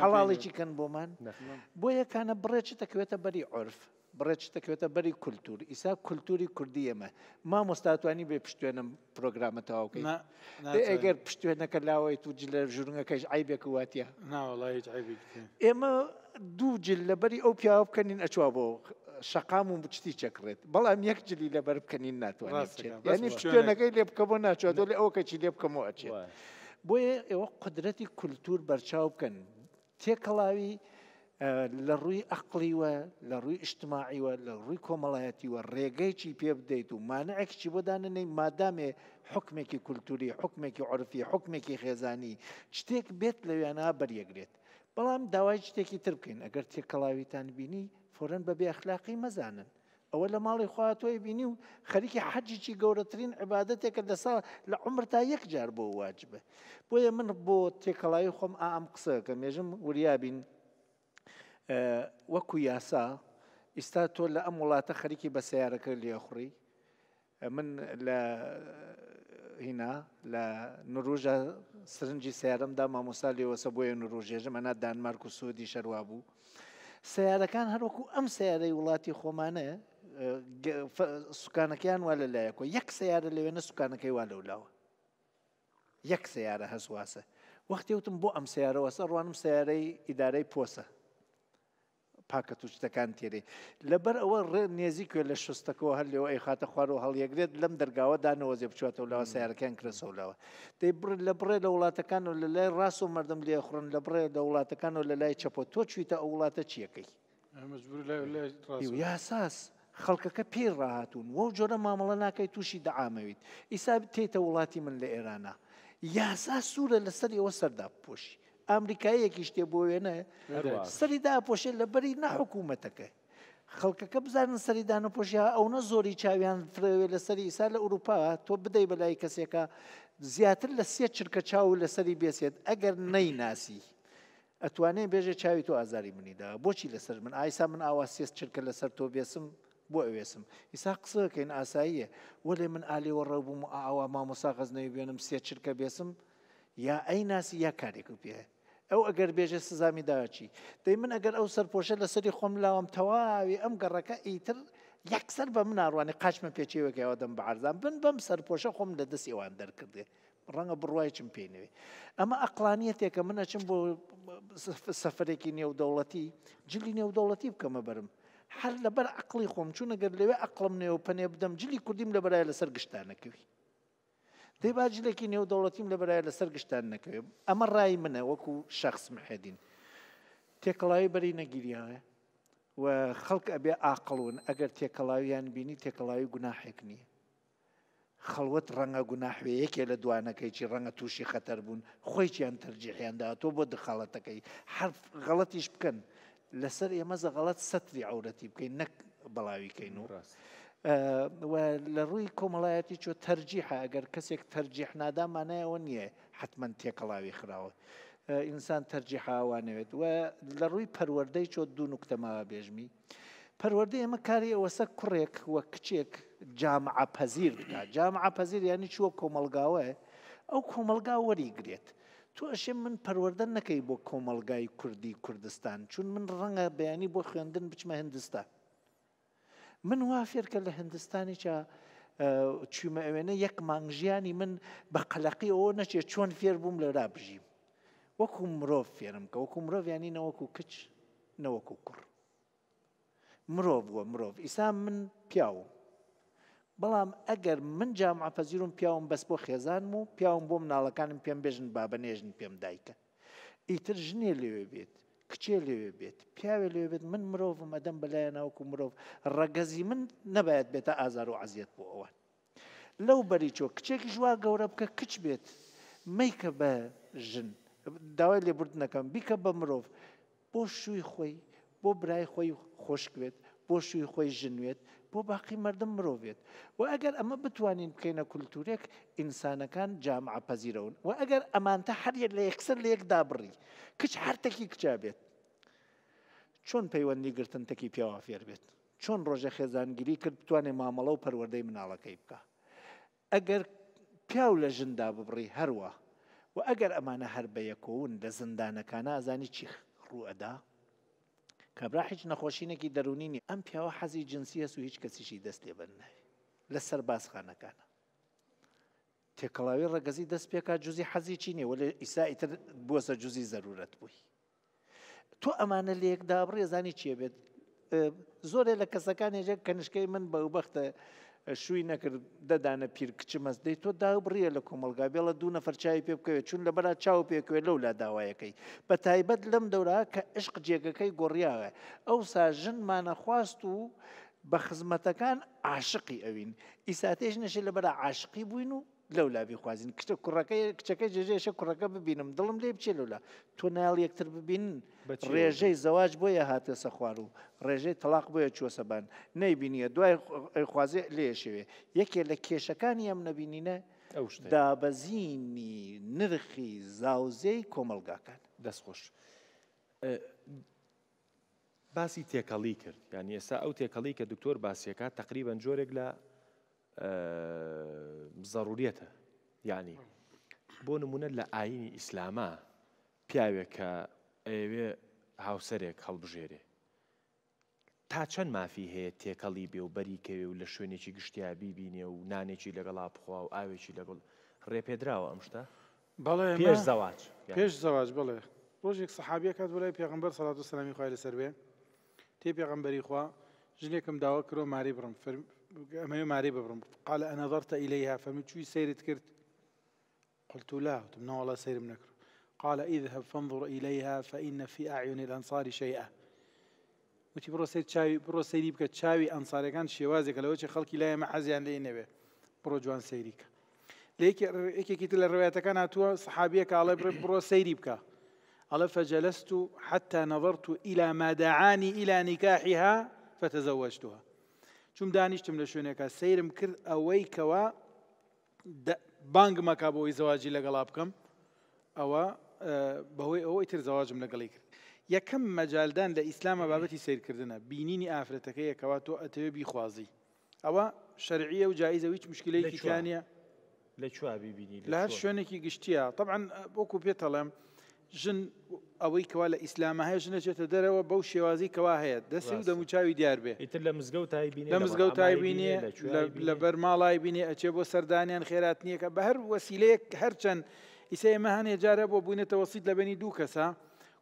هەڵاڵێکی کەن بۆمان بۆ یەکانە بڕێکی دەکوێتە بەری عرف بڕێچ دەکوێتە بەری کولتور ئیسا کولتوری کوردی ئەمە ما مۆستاتوانی بێ پشتێنم پرۆگرامە تەواوکەین ئەگەر پشتێنەکە لاوەی تو جلە ژورنگەکەش ئایبێک واتە ئێمە دوو جل لەبەری ئەو پیاوە بکەنین ئەچوا بۆ شقام و بچتی چەکڕێت بەڵام یەک جلی لەبەر بکەنین ناتوانێتەکەی لێ بکە بۆ ناچوە لێ ئەو کەچی لێ بکەمەوە ئەچێت بۆیە ئێوە قدرەتی کولتور بەرچاو بکەن تێکەڵاوی لە ڕووی ئەقلیوە لە ڕووی ئیشتماعیوە لە ڕووی کۆمەڵایەتیوە ڕێگەیکی پێ بدەیت و مانەعێکشی بۆدانەی مادامێ حکمێکی کولتوری حکمێکی عرفی حکمێکی خێزانی شتێک بێت لەویانە بەریەگرێت بەڵام داوای شتێکی تر بکەین ئەگەر تێکەڵاویتان بینی فۆرن بە بێاخلاقی مەزانن ئەوە لە ماڵی خواتۆی بینی و خەریکی حەجیی گەورەترین عبادەتێکە دە ساڵ لە عمر تا یەک جار بۆ واجبە بۆیە من بۆ تێکەڵاوی خۆم ئام قسە کە مێژم وریابین وەکو یاسا ئیستا تۆ لە ئەم وڵاتە خەریکی بە سیارەکە لێخوڕی من لە هینا لە نروژە سرنجی سیارەمدا مامۆسا لێوەسە بۆیە نروژێژم ئەنا دانمارک و سوودی شەروا بوو. سیارەکان هەروەکو ئەم سیارەی وڵاتی خۆمانەیە سوکانەکەیان وا لە لایەکۆ یەک سیارە لەوێنە سوکانەکەی وا لەولاوە. یەک سیارە هەزواسە. وەختی وتم بۆ ئەم سیارەوەسە ڕوانم سیارەی ئیدارەی پۆسە پاکە تووشتەکان تێرێ لەبەر ئەوە ڕێ نێزیکوێ لە شستەکەەوە هەر لەوە ئەی خاتە خوارەوە هەڵیەگرێت لەم دەرگاوە دانەوەزێ بچێتەوە لەوە سیارەکان کرسەولەوە دەی بر لە بڕێ لە وڵاتەکان و لە لای ڕاست و مردم لێخورن لە بڕێ لە وڵاتەکان و لە لای چەپۆ تۆ چیتە ئەو وڵاتە چیەکەی یاساس. خەڵکەکە پێی ڕاهاتون وەو جۆرە مامەڵە ناکەی تووشی دەعامەویت ئیساب تێتە وڵاتی من لە ئێرانە یاسا سوورە لەسەر ئێوە سەردا پۆشی ئامریکایەکی شتێ بۆ وێنە سەریدا پۆشێت لە بەری نەحکوومەتەکە. خەڵکەکە بزانن سەریدان و پۆشیا ئەوە زۆری چاویان فرێوێت لە سەری ئیسا لە ئوروپا تۆ بدەی بەلای کەسێکە زیاتر لە سێ چرکە چاو لە سەری بێسێت ئەگەر نەیناسی. ئەتوانێ بێژێ چاوی تۆ ئازاری منیدا بۆچی لەسەر من ئایسا من ئاوا سێس چرکە لەسەر تۆ بێسم بۆ ئەوێسم ئیسا قسەکەین ئاساییە وەێ من ئالیوە ڕەبووم ئاوا مامۆسا غەزنەوی بێنم سێ چرکە بێسم یا ئەی ناسی یا کارێک و پێ ئەو ئەگەر بێژە سزامی داچی دەی من ئەگەر ئەو سەرپۆشە لە سەری خۆم لاوەم تەواوی ئەم گەڕەکە ئیتر یەکسەر بە من ناڕوانانی قاچمە پێچیوەکەەوە دەم بەعرزان بن بەم سەرپۆشە خۆم لە دەست ئێوان دەرکردێ ڕەنگە بڕوایچم پێنەوێ ئەمە ئەقلانیەتێکە من ئەچم بۆ سەفرێکی نێودەوڵەتی جلی نێودەوڵەتی بکەمە بەرم هەر لەبەر عقلی خۆم چوونەگەر لەوێ ئەقلم نێو پەنێ بدەم جلی کوردیم لە بەرای لەسەر گشتانەکەوی دەی باجلێکی نێودەوڵەتیم لە بەرای لەسەر گشتان نەکەوێ ئەمە ڕای منە وەکو شخص محێدین تێکەڵاوی بەری نەگیریانە و خەڵک ئەبێ ئاقلون ئەگەر تێکەڵاویان بینی تێکەڵاوی گوناحێک نییە خەڵوت ڕەنگە گوناحوێ یەکێ لە دوانەکەیکی ڕەنگە تووشی خەتەر بوون خۆیان ترجیحیاندا تۆ بۆ دخەڵەتەکەی حرف غەڵەتیش بکەن لەسەر ئێمەزە غەڵەت سەتری عورەتی بکەین نەک بەڵاویکەین و ڕاست. لە ڕووی کۆمەڵایەتی چۆ تەرجیح ئەگەر کەسێک تەرجیح نادامانایەوە نییە حتمما تێکەڵاوی خراوە. ئینسان تەرجیح هاوانەوێت و لە ڕووی پەروەەردەی چۆ دوو نکتەماوە بێژمی. پەروەەردەی ئەمە کاری ئەوەسە کوڕێک وە کچێک جامعە پەزیر بکات جامعە پەزیر ینی چوە کۆمەلگاوە ئەو کۆمەلگا وەریگرێت. تو ئەشێ من پەروەەردە نەکەی بۆ کۆمەلگای کوردی کوردستان چون من ڕەنگە بەیانی بۆ خوێندن بچمە هندستان. من وا فێر کە لە هندستانی چا چوومە ئەوێنە یەک مانگژیانی من بە قەلەقی ئەوە نەچێت چۆن فێر بووم لەرا بژیم وەکو مرۆڤ فێرم کە وەکو مرۆڤیانی نەوەکو کچ نەوەکو کوڕ مرۆڤ بووە مرۆڤ ئیسا من پیاوم بەڵام ئەگەر من جام ئاپەزیرم پیاوم بەس بۆ خێزانم و پیاوم بۆ مناڵەکانم پێم بێژن بابەنێژن پێم دایکە ئیتر ژنێ لێوێ بێت کچێ لێوێ بێت پیاوێ لێ بێت من مرۆڤم ئەدەم بەلایە ناوکو مرۆڤ ڕەگەزی من نەباید بێتە ئازار و عزیەت بۆ ئەوان لەو بەری چۆ کچێکی ژوا گەورە بکە کچ بێت میکە بە ژن داوای لێبوردنەکەم بیکە بە مرۆڤ بۆ شووی خۆی بۆ برای خۆی خۆشکوێت بۆ شووی خۆی ژنوێت بۆ باقی مردم مرۆڤێت و ئەگەر ئەمە بتوانین بکەینە کولتورێک ئینسانەکان جامع پەزیرەون و ئەگەر ئەمانتە هەریەک لە یەکسەر لە یەک دابڕی کچ هەرتەکی کچا بێت چۆن پەیوەندی گرتن تەکی پیاوا فێر بێت چۆن ڕۆژە خێزانگیری کرد بتوانێ مامەڵە و پەروەدەی مناڵەکەی بکە ئەگەر پیاو لە ژندا ببڕی هەروە و ئەگەر ئەمانە هەر بە یەکۆون لە زندانەکانە ئازانی چی ڕوئەدا کابرا هیچ نەخۆشینێکی دەرونینی ئەم پیاوە حەزی جنسی هەسو هیچ کەسیشی دەست لێ بەرناوی لەسەر باسخانەکانە تێکەڵاوی ڕگەزی دەست پێکا جوزی حەزی چی نیە وەلێ ئیسائیتر بووە سەر جوزی زەرورەت بووی تۆ ئەمانە لە یەکدا بڕێزانی چیە بێت زۆرێ لە کەسەکان ێژێک کەنشکەی من بەوبەختە شووی نەکرد دەدانە پیر کچ مەزدەی تۆ دابڕیە لە کۆمەلگا بێڵە دوو نەفەرچاوی پێ بکەوێت چون لە بەرا چاو پێکوێت لەولا داوایەکەی بە تایبەت لەم دەورا کە عشق جێگەکەی گۆڕیاوە ئەو ساژنمانە خواست و بە خزمەتەکان عاشقی ئەوین ئیساتێش نەشی لە بەرا عاشقی بووین و لەو لابی خوازین کچە کوڕەکە کچەکە جێژێشە کوڕەکە ببینم دڵم لێ بچێ لەلا تۆ ناڵ یەکتر ببین ڕێژەی زەواج بۆیە هاتە سەخوار و ڕێژەی تەلاق بۆیە چوەسەبان نەیبینیە دوای خوازێ لێشوێ یەکێ لە کێشەکانی ئەم نەبینینە دابەزینی نرخی زاوزەی کۆمەلگاکان دەستخۆش. باسی تێکەڵی کرد یعنی ئێستا ئەو تێکەڵی کە دکتۆر باسیەکە تقریبان جۆرێک لە زەڕوریەتە یعنی بۆ نمونە لە ئاینی ئیسلامە پیاوێکە ئەوێ هاوسەرێک هەڵبژێرێ تا چەند مافی هەیە تێکەڵی بێ و بەریکەوێ و لە شوێنێکی گشتیابی بینێ و نانێکی لەگەڵا بخوا و ئاوێکی لەگەڵ ڕێپێدراوە ئەم شتە بەڵێ پێش زەواج پێش زەواج بڵێ ڕۆژێک سەحابیە کات بڵێ پێغمبەر سەڵات و سەلامی خوای لەسەر بێ تێ پێغمبەری خوا ژنێکم داوا کرۆ ماری بڕم ئەمەوێ ماری ببرم قال أنا دەرتە إليها فمن شو سیرت تكرت قلت لا مناوەڵە سير نەکرد قال اذهب فانظر إليها فإن في أعين الأنصار شيئا وتي وتی بڕۆ سیر تشاوي بڕۆ كان بکە چاوی ئەنسارەکان شێوازێکە لا خەڵکی لایە عن لێ نەوێ بڕۆ جوان ليك لەیەکێکی كيت ڕوایەتەکان كان سحابیە صحابيك على سەیری بکە ئەڵە فەجەلست فجلست حتى نظرت إلى ما دعاني إلى نكاحها فتزوجتها چوم دانیشتم لە شوێنێکە سیرم کرد ئەوەی کەوا بانگ مەکە بۆ ئەوی زەواجی لەگەڵا بکەم ئەوە بەهۆی ئەوەی تر زەواجم لەگەڵی کرد یەکەم مەجالدان لە ئیسلامە بابەتی سیرکردنە بینینی ئافرەتەکە یەکەوە تۆ ئەتەوێ بیخوازی ئەوە شەرعیە و جایزە هیچ مشکلەیەکیانە لە چوابی بینی لە هەر شوێنێکی گشتیە طبعا بۆکو پێتەڵێم ژن ئەوەی کەوا لە ئیسلامە هەیە ژنەچێتە دەرەوە بەو شێوازی کەوا هەیە دەستی و دەموچاوی دیار بێ ئیتر لە مزگەوت تایبین لە مزگەوت تایبینێ لە بەرماڵای بینێ ئەچێ بۆ سەردانیان خێرات نییەکە بە هەر وەسیلەیەک هەرچەند ئیسە ئێمە هەنێ جارە بۆ بوونێتەوە سیید لە بەنی دوو کەسە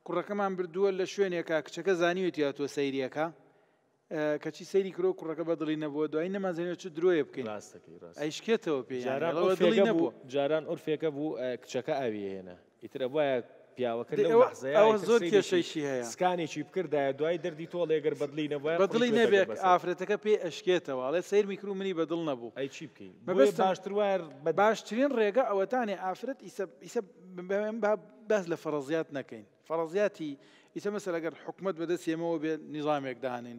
کوڕەکەمان بردووە لە شوێنێکە کچەکە زانیوێتی هاتووە سەیریەکە کەچی سەیری کرۆ کوڕەکە بە دڵی نەبووە دوای نەمازانێت چ درۆیە بکەین ئەیشکێتەوە پێ جاران ئۆرفێکە بوو کچەکە ئاوی هێنا ئیتر وایە پیاوەکە ئەوە زۆر کێشەیشی هەیە سکانێکی بکردایە دوای دەردی تۆ لێگەر بەدلی نەبە بەدلی نەبێت ئافرەتەکە پێ ئەشکێتەوەڵێ سیر میکرو منی بەدڵ نەبوو ئەی چی بکەین بەبست باشتر وایە باشترین ڕێگە ئەوەتانێ ئافرەت ئیسە بەس لە فەرزیات نەکەین فەرزیاتی ئیسە لەگەر حکومت بێ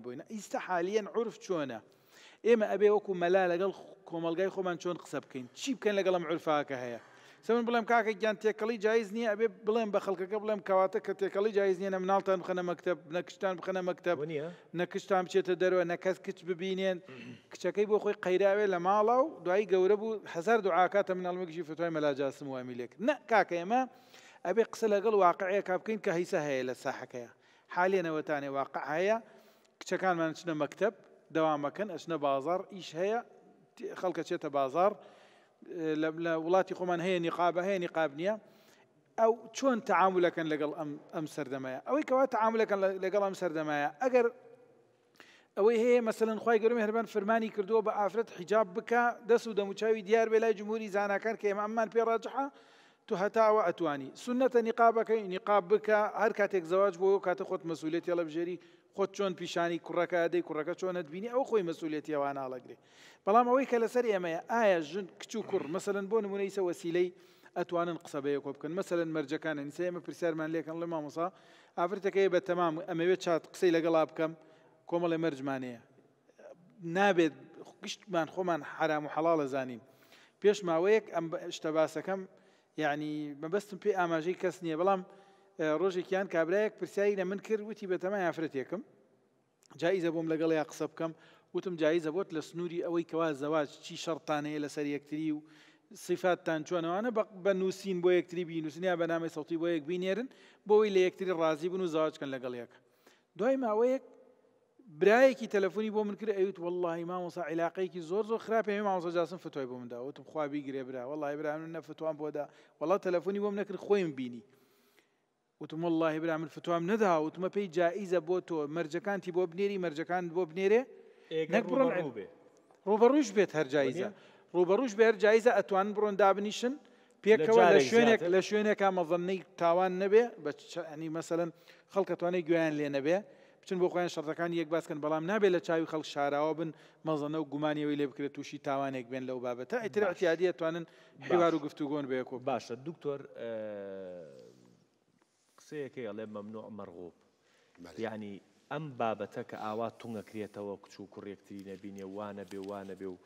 بووینە ئیستا حالیان عرف چۆنە ئێمە ئەبێ وەکو مەلا لەگەڵ کۆمەلگای خۆمان چۆن قسە بکەین چی لەگەڵم عرفاکە هەیە سمن بلم كاك جان تيكلي جايز ني ابي بلم بخلك قبل ام كواتك تيكلي جايز ني منالتان بخنا مكتب نكشتان بخنا مكتب نكشتان بشي تدرو نكاس كتش ببينين كشكي بو خوي قيراوي لما لو دعي غوربو حزار دعاكات من المكشي فتوى ملا جاسم واميليك نا كاك ما ابي قسل اقل واقعية كابكين كهيسة هاي لساحك حاليا نوتاني واقع هيا كشكان ما نشنا مكتب دوام مكان اشنا بازار ايش هيا خلقة شيتا بازار لە وڵاتی خۆمان هەیە نیقابە هەیە نیقاب نییە ئەو چۆن تەعاامولەکەن لەگەڵ ئەم سەردەمایە ئەوەی کەوا تەعاامولەکەن لەگەڵ ئەم سەردەمایە ئەگەر ئەوەی هەیە مەسەن خی گەرم هەربەن فرمانی کردووە بە ئافرەت حیجاب بکە دەست و دەموچاوی دیار بێ لای جمهوری زانکان کە ئەمەمان پێڕاجحە تو هەتاوە ئەتوانی سنەتە نیقابەکەی نیقاب بکە هەر کاتێک زەواج بۆ کاتە خۆت مەسوولێت یە لە بژێری خۆت چۆن پیشانی کوڕەکە دەی کوڕەکە چۆنت بینی ئەو خۆی مەسوولێتی ئەوانناڵەگرێ بەڵام ئەوەی کە لەسەر ئێمەیە ئایا ژن کچ و کوڕ مەمثلەن بۆ نمونەیسە وەسیلەی ئەتوانن قسەبەیە کۆ بکەن مەمثلەن مەرجەکانە نیسە ئمە پرسیارمان لێکن لە مامۆسا ئافرەکەی بە تەمام ئەمەوێت چات قسەی لەگەڵا بکەم کۆمەڵی مەرجمانەیە نابێت گشتمان خۆمان حرام و حەڵاڵە زانین پێش ماوەیەک ئەم شتەباسەکەم یعنی مەبەستم پێ ئاماژەی کەس نییە بەڵام ڕۆژێکیان کابراایەک پرسیایی لە من کرد وتی بەتەمە یافرەتێکم جاییزە بۆم لەگەڵ یا قسە بکەم وتم جاییزە بۆت لە سنووری ئەوەی کەوا زەواج چی شەرتانەیە لەسەر یەکتری و سیفاتتان چۆنەوانە بە نووسین بۆ یەکتری بینوسنیا بەنامی سەڵتی بۆ یەک بینێرن بۆی لە یەکتری ڕازی بن و زاواجکەن لەگەڵ یەک دوای ماوەیەک برایەکی تەلەفۆنی بۆ من کرد ئەوت واللهی مامۆسا عیلاقەیەکی زۆر زۆر خراپێ ماوەسە جاسم فتۆی بۆ مندا وتم خوابی گرێ برا وڵی بران نەفتوان بۆدا وڵات تەلەفۆنی بۆم نەکرد خۆیم بینی وتم والله برام الفتوام ندا وتم بي جائزه بوتو مرجكان تي بو بنيري مرجكان بو بنيري إيه، نك برون روبروش بيت هر جائزه روبروش بيت هر جائزه اتوان برون دابنيشن پێکەوە لە شوێنێک لە شوێنێکا مەظەنەی تاوان نەبێ بەنی يعني مەسەن خەڵکە توانەی گویان لێ نەبێ بچن بۆ خۆیان شەرەکان یەک باسکەن بەڵام نابێت لە چاوی خەڵ شاراوە بن مەزەنە و گومانیەوەی لێ بکرێت تووشی تاوانێک بێن لەو بابەتە ئەتر ئەتیادیە توانن حیوار و گفتوگۆن بەیەکۆ باشە دکتۆر قسەیەکە ئەڵێ مەمنوع مەرغوب یعنی ئەم بابەتە کە ئاوا تونگەکرێتەوە کچوو کوڕێکتری نەبینێ وانە بێ وانە بێ و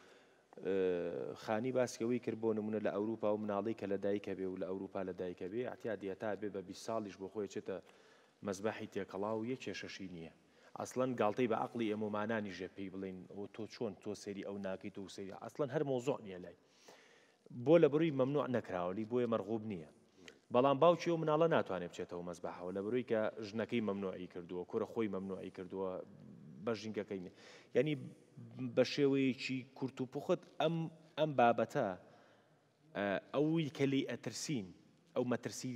خانی باسکەوەی کرد بۆ نمونە لە ئەوروپا و مناڵی کە لە دایکە بێ و لە ئەوروپا لە دایکە بێ ئەتیا دیێتا بێ بە بی ساڵیش بۆ خۆی چێتە مەزباحی تێکەڵا و یە کێشەشی نییە ئەسڵەن گاڵتەی بە عقلی ئەمومانانی ژێ پێی بڵین تۆ چۆن تۆ سەری ئەو ناکەیت و سری ئەسڵەن هەر مۆزۆ نیە لای بۆ لە بڕووی مەمنوع نەکراوەلی بۆیە مەرغوب نییە بەڵام باوکی و مناڵە ناتوانێت بچێتەوە مەزبحەوە لە بروی کە ژنەکەی مەمنوعی کردووە کورە خۆی مەمنوعی کردووە بە ژینگەکەی یعنی بە شێوەیەکی کورت و پوخت ئەم ئەم بابەتە ئەوی کە لی ئەترسین ئەو مەترسی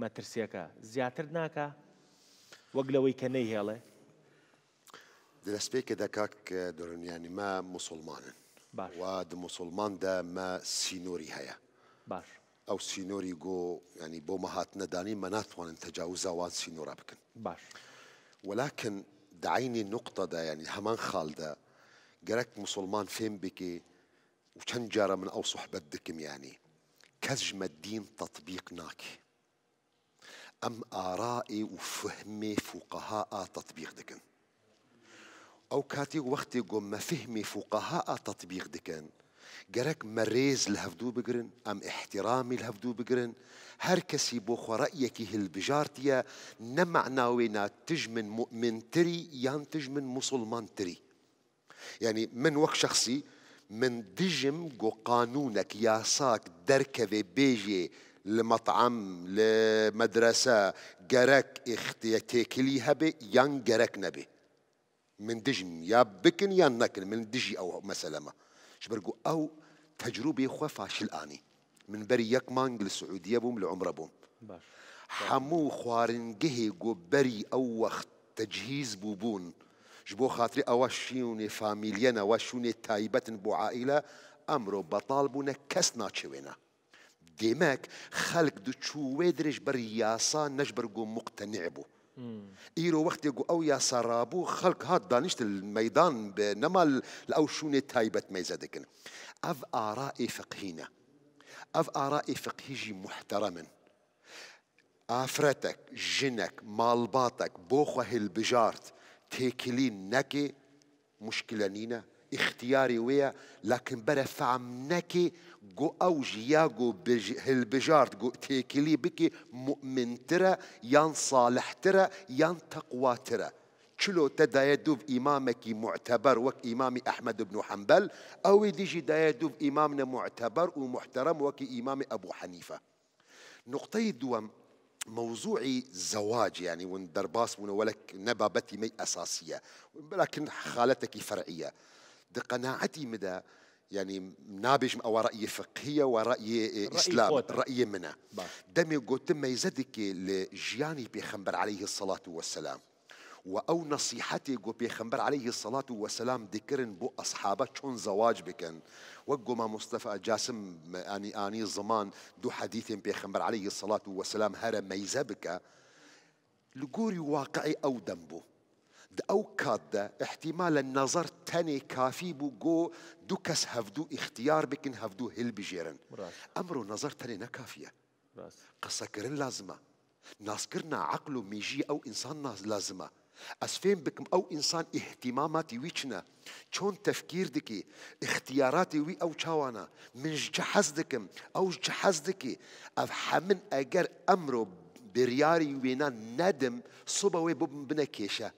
مەترسیەکە زیاتر ناکە وەک لەوەی کە نەیهێڵێ دەستپێکە دەکات کە دڕنیانی ما مسلمانن وا مسلمان دا مە سینۆری هەیە باش ئەو سینۆری گۆ ینی بۆ مەهات ما مە ناتوانن تەجاوزاوان سینۆرا بکەن باش ولكن دعيني النقطة دا يعني همان خالدة جرك مسلمان فين بكي وكان جارة من أو صحبة دكم يعني كزجم الدين تطبيق ناك أم آرائي وفهمي فقهاء تطبيق دكن أو كاتي وقتي قم فهمي فقهاء تطبيق دكن جرك مريز لهفدو بجرن أم احترامي لهفدو بجرن هركسي بوخو رأيكي هالبجارتيا نمعناوينا تجمن مؤمن تري يان تجمن مسلمان تري يعني من وقت شخصي من دجم جو قانونك ساك دركبي بيجي لمطعم لمدرسة جرك اختيتيكليها هبي يان جرك نبي من دجم يا بكن يا نكن من دجي أو مثلا ما شبرجو او تجربه خو فاشل اني من بري يك مانج للسعوديه بوم لعمره بوم باش حمو جهي جو بري او وقت تجهيز بوبون جبو خاطري اوشيوني فاميلينا اوشيوني تايبة بو عائله امرو بطالبونا كسنا تشوينا ديماك خلق دو تشوي بري ياسا نجبرقو مقتنع بو ايرو وقت يقو او يا سرابو خلق هاد دانشت الميدان بنما شوني تايبت ميزادكن اف اراء فقهينا اف اراء فقهيجي محترما آفرتك جنك مالباتك بوخه البجارت تيكلين نكي مشكلة نينا اختياري ويا لكن برفع منكي جو أوجي بج... هالبجارت جو تيكلي بكي مؤمن ترى يان صالح ترى يان تقوى ترى شلو يدوب إمامك معتبر وك إمام أحمد بن حنبل أو ديجي يدوب إمامنا معتبر ومحترم وك إمام أبو حنيفة نقطة دوام موضوعي زواج يعني وندرباس ولك نبابتي مي أساسية ولكن خالتك فرعية دي قناعتي مدى يعني نابج او راي فقهيه وراي اسلام راي منا دمي قلت ما يزدك لجياني بيخنبر عليه الصلاه والسلام واو نصيحتي جو بيخنبر عليه الصلاه والسلام ذكرن بو اصحابه شون زواج بكن وقو ما مصطفى جاسم اني اني زمان دو حديث بيخنبر عليه الصلاه والسلام هرم ميزه بك لقوري واقعي او دمبو او كاد احتمالا نظر تاني كافي بو جو دو هفدو اختيار بكن هفدو هل بجيرن امرو نظر تاني نكافيه قصة كرن لازمة ناس كرنا عقله ميجي او انسان ناس لازمه اسفين بكم او انسان اهتماماتي ويشنا چون تفكير دكي اختياراتي وي او چاوانا من جحز دكم او جحز دكي اف حمن اگر امرو برياري وينا ندم صبا وي ببن بنكيشه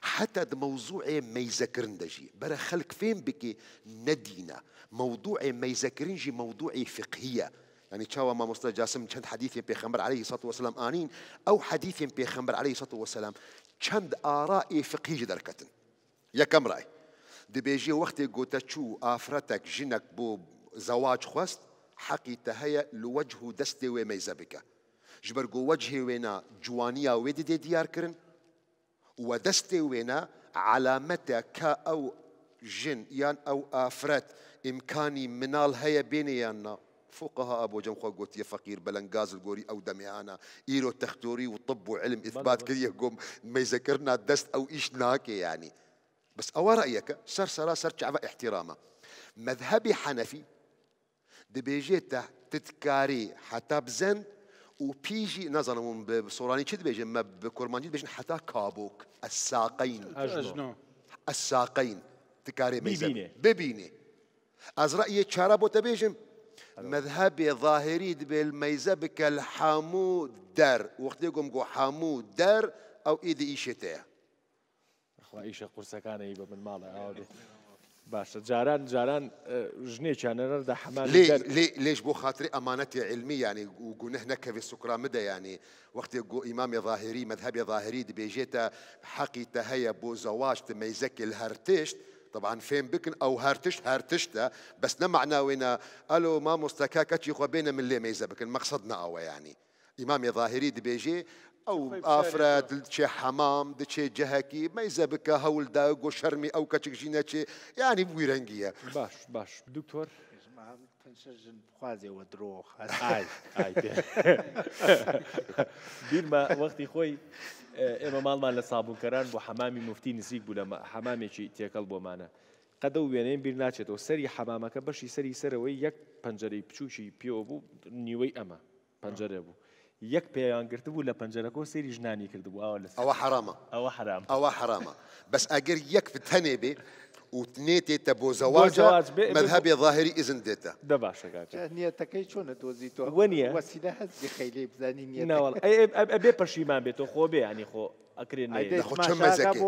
حتى موضوع ايه ما دجي برا خلق فين بكي ندينا موضوعي ايه ما جي موضوعي ايه فقهيه يعني تشاوى ما مصطفى جاسم كان حديث بيخمبر عليه الصلاه والسلام انين او حديث بيخمبر عليه الصلاه والسلام كان اراء فقهيه دركتن يا كم راي دي بيجي وقت يقول تشو افرتك جنك بو زواج خوست حقي تهيا لوجه دستي وميزه بك جبرقو وجهي وينا جوانيا ويدي دي ديار كرن على متى كا او جن يان او افرات امكاني منال هيا بيني يانا فوقها أبو قلت يا فقير بلنغاز القوري أو دمي انا إيرو تختوري وطب وعلم إثبات كذي يقوم ما يذكرنا دست أو إيش ناكي يعني بس أو رأيك سر سرا سر شعب احترامه مذهبي حنفي دبيجيتا تتكاري حتى بزند و پیجی نزنم وبيجي نظرا بصوراني كد بيجي ما بكرمانجيد بيجي حتی کابوک الساقین أجنو الساقين تكاري ببيني ببيني از رأی رأيي تشاربو تبيجم ظاهری ظاهري میزه بکل حامو در وقتی گم گو حامو در أو إيدي ایشته أخوة إيشة قرصة كان يبقى من مالا عاودي باشە جاران جاران اه، ژنێکیانەردا حما لێش بۆ خااتری ئەمانەتی علمیانی و گونەه نەکەوێ سوکرا مدەیانی وەختی گۆ ظاهري ظاهری ظاهري دي دبێژێتە حقي تهيا بو زواج تما يزكي الهرتشت طبعا فين بكن او هرتشت هرتشتا بس نمعنا وين الو ما مستكاكتش يخو بينا من اللي ميزه بكن مقصدنا او يعني امام ظاهري دي بيجي او افراد شي حمام دچه جهکی میزه بکه هول دا گو شرمی او کچک جینا چه یعنی ویرنگیه باش باش دکتور بنسجن خوازي ودروخ عايز عايز بين ما وقتي خوي آه، اما مالمان لصابون كران بو حمامي مفتي نزيك بو لما حمامي شي تيكل بو معنا قەدە وێنێن بیر ناچێتەوە سەری حەمامەکە بەشی سەری سەرەوەی یەک پەنجەری بچوکی پێوە بوو نیوەی ئەمە پەنجەرە بوو یەک پێیان گرتبوو لە پەنجەرەکۆ سێری ژنانی کردبوو ئەوە لە ئەوە حرامە ئەوە حرام ئەوە حرامە بەس ئەگەر یەک هەنێ بێ وتنێتێتە بۆ زەواجە مەذهبێ ظاهری ئزن دێتە دە باشەکەیەتەکەی چۆنە دۆزیتەوە وەنیە وەسیدە ابي خەیلی بزانی نیەبێ پەشیمان بێتەوە خۆ بێ ینی خو شو خۆ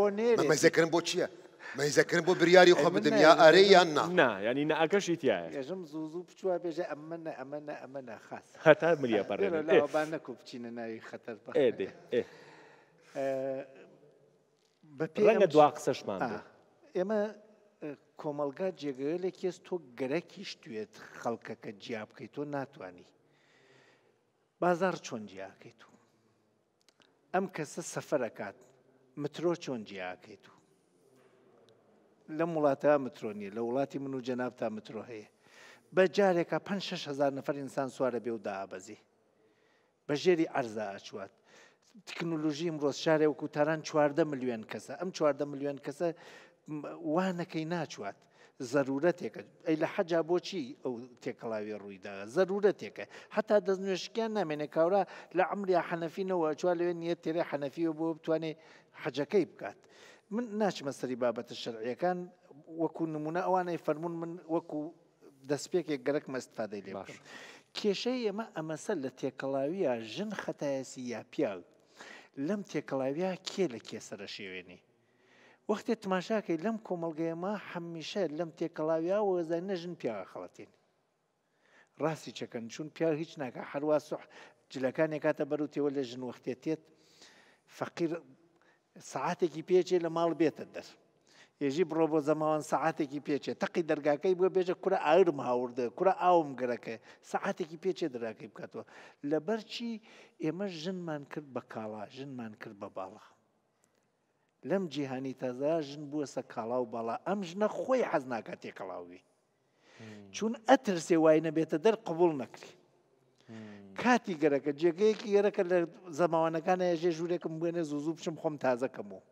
مەزەکردن بۆ چییە؟ مەیزەکردن بۆ بریاری خۆ بدەم یا ئەرێ یان نا ینی نە ئەکەشی تایە ێژم زوو بچوە بێژە ئەمە ئەمە ئەمە نەخاس هەتا مریە پەڕێ نەکو بچینە ناوی خەتەر ئێدێ بەپڕەنگە دوا قسەشمان ئێمە کۆمەلگا جێگەلێک کێس تۆ گەرەکی شتوێت خەڵکەکە جیا بکەیت تۆ ناتانی بازار چۆن جیاکەیت و ئەم کەسە سەفەرەکات مترۆ چۆن جیاکەیت و لەم وڵاتە مترۆنیە لە وڵاتی من و جەناب تا مترۆ هەیە بە جارێکە 5هزار نفر ئینسان سوارە بێ و دابەزی بە ژێری ئەرزا ئاچوات تکنولوژی مرۆز شارێ وەکو تاران چواردە ملیۆن کەسە ئەم چواردە ملیۆن کەسە وانەکەی ناچوات ضرورەتێکە ئەی لە حەجا بۆچی ئەو تێکەڵاوی ڕوویدا ضرورەتێکە هەتا دەست نوێشکیان نامێنێ کاورا لە ئەمری حەنەفینەوە چوار لەوێن نیە تێرە حەنەفیەوە بۆ بتوانێ حەجەکەی بکات. من ناچمە سەری بابەتە شەرعیەکان وەکو نمونە ئەوانەی فەرمونون من وەکو دەستپێکێک گەرەک مەستفادەی لێ باش. کێشەی ئێمە ئەمەسە لە تێکەڵاویە ژن خەتایەسی یا پیاو لەم تێکەڵاویا کێ لە کێسەرە شێوێنی. وەختێ تماشاکەی لەم کۆمەلگەیەمە هەمیشە لەم تێکەڵاویا وەزای نەژن پیاوە خەڵەتین. ڕاستی چەکەن چون پیاو هیچ ناکە هەروە سوح جلەکان ێکاتە بەر و تێوە لە ژن وەختێتێت فەقیر سعاتێکی پێچێ لە ماڵ بێتە دەر ێژی بڕۆ بۆ زەماوان سعاتێکی پێچێت تەقی دەرگاکەی بۆ بێژە کورە ئاورم هاوردە کورە ئاوم گەرەکە سعاتێکی پێچێ دەراکەی بکاتەوە لە بەرچی ئێمە ژنمان کرد بە کاڵا ژنمان کرد بە باڵا لەم جیهانی تازا ژن بووە سە کاڵا و باڵا ئەم ژنە خۆی حەزناکە تێکەڵاوی چون ئەترسێ وای نەبێتە دەر قبول نەکری کاتی گەرەکە جێگەیەکی گەرەکە لە زەماوانەکانە ژێ ژوورێکم بێنە زوزوو بچم خۆم تازەکەمەوە.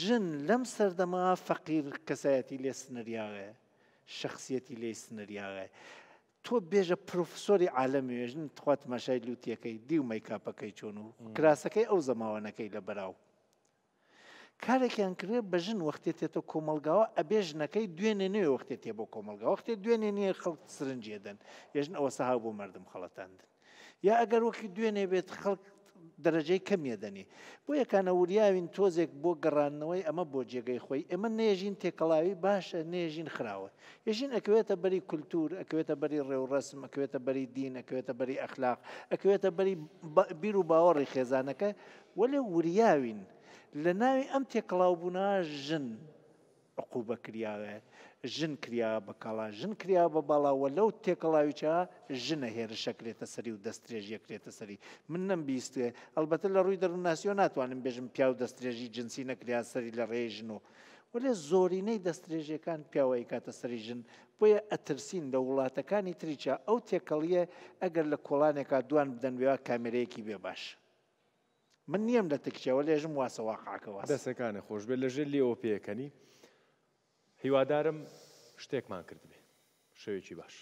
ژن لەم سەردەما فەقیر کەسایەتی لێ سنریاغێ، شخصیەتی لێ سنریاغێ. تۆ بێژە پرۆفسۆری عالەمێژن توات مەشای لوتیەکەی دی و مەیکاپەکەی چۆن و کراسەکەی ئەو زەماوانەکەی لە بەراو. کارێکیان کرێ بەژن وەختی تێتە کۆمەلگاوە ئەبێژنەکەی دوێنێ نوێ وەختێ تێ بۆ کۆمەلگاوە وەختێ دوێنێ نیە خەڵ سرنجێدن ێژن ئەوە سەها بۆ مردم خەڵەتاندن یا ئەگەر وەکی دوێنێ بێت خەڵک دەرەجەی کەمێدەنی بۆ یەکانە وریاوین تۆزێک بۆ گەڕانەوەی ئەمە بۆ جێگەی خۆی ئەمە نێژین تێکەڵاوی باشە نێژین خراوە ێژین ئەکوێتە بەری کولتور ئەکوێتە بەری ڕێوڕسم ئەکوێتە بەری دین ئەکوێتە بەری ئەخلاق ئەکوێتە بەری بیر و باوەڕی خێزانەکە وەلێ وریاوین لە ناوی ئەم تێکڵاوبوونا ژن عقوبە کراوێت ژن کریا بە کاڵا ژن کریا بە باڵاوە لەو تێکەڵاویچ ژنە هێرشەکرێتە سەری و دەستێژیەکرێتە سەری من نم بیستێ ئەلبەتە لە ڕووی دەرناسیۆ ناتوانم بێژم پیا و دەستێژی جنسی نەکریا سەری لە ڕێژن و وەێ زۆرینەی دەستێژیەکان پیاوەی کاتە سەری ژن بۆیە ئەترسین لە وڵاتەکانی تریچە ئەو تێکەڵیە ئەگەر لە کۆڵانێکا دوان بدەنوێ کامێرەیەکی بێ باش. من نییەم لە تکچەوە لێژم واسە واقعکەوە دەسەکانە خۆش بێت لەژێر لێەوە پێەکەنی هیوادارم شتێکمان کردبێ شوێکی باش.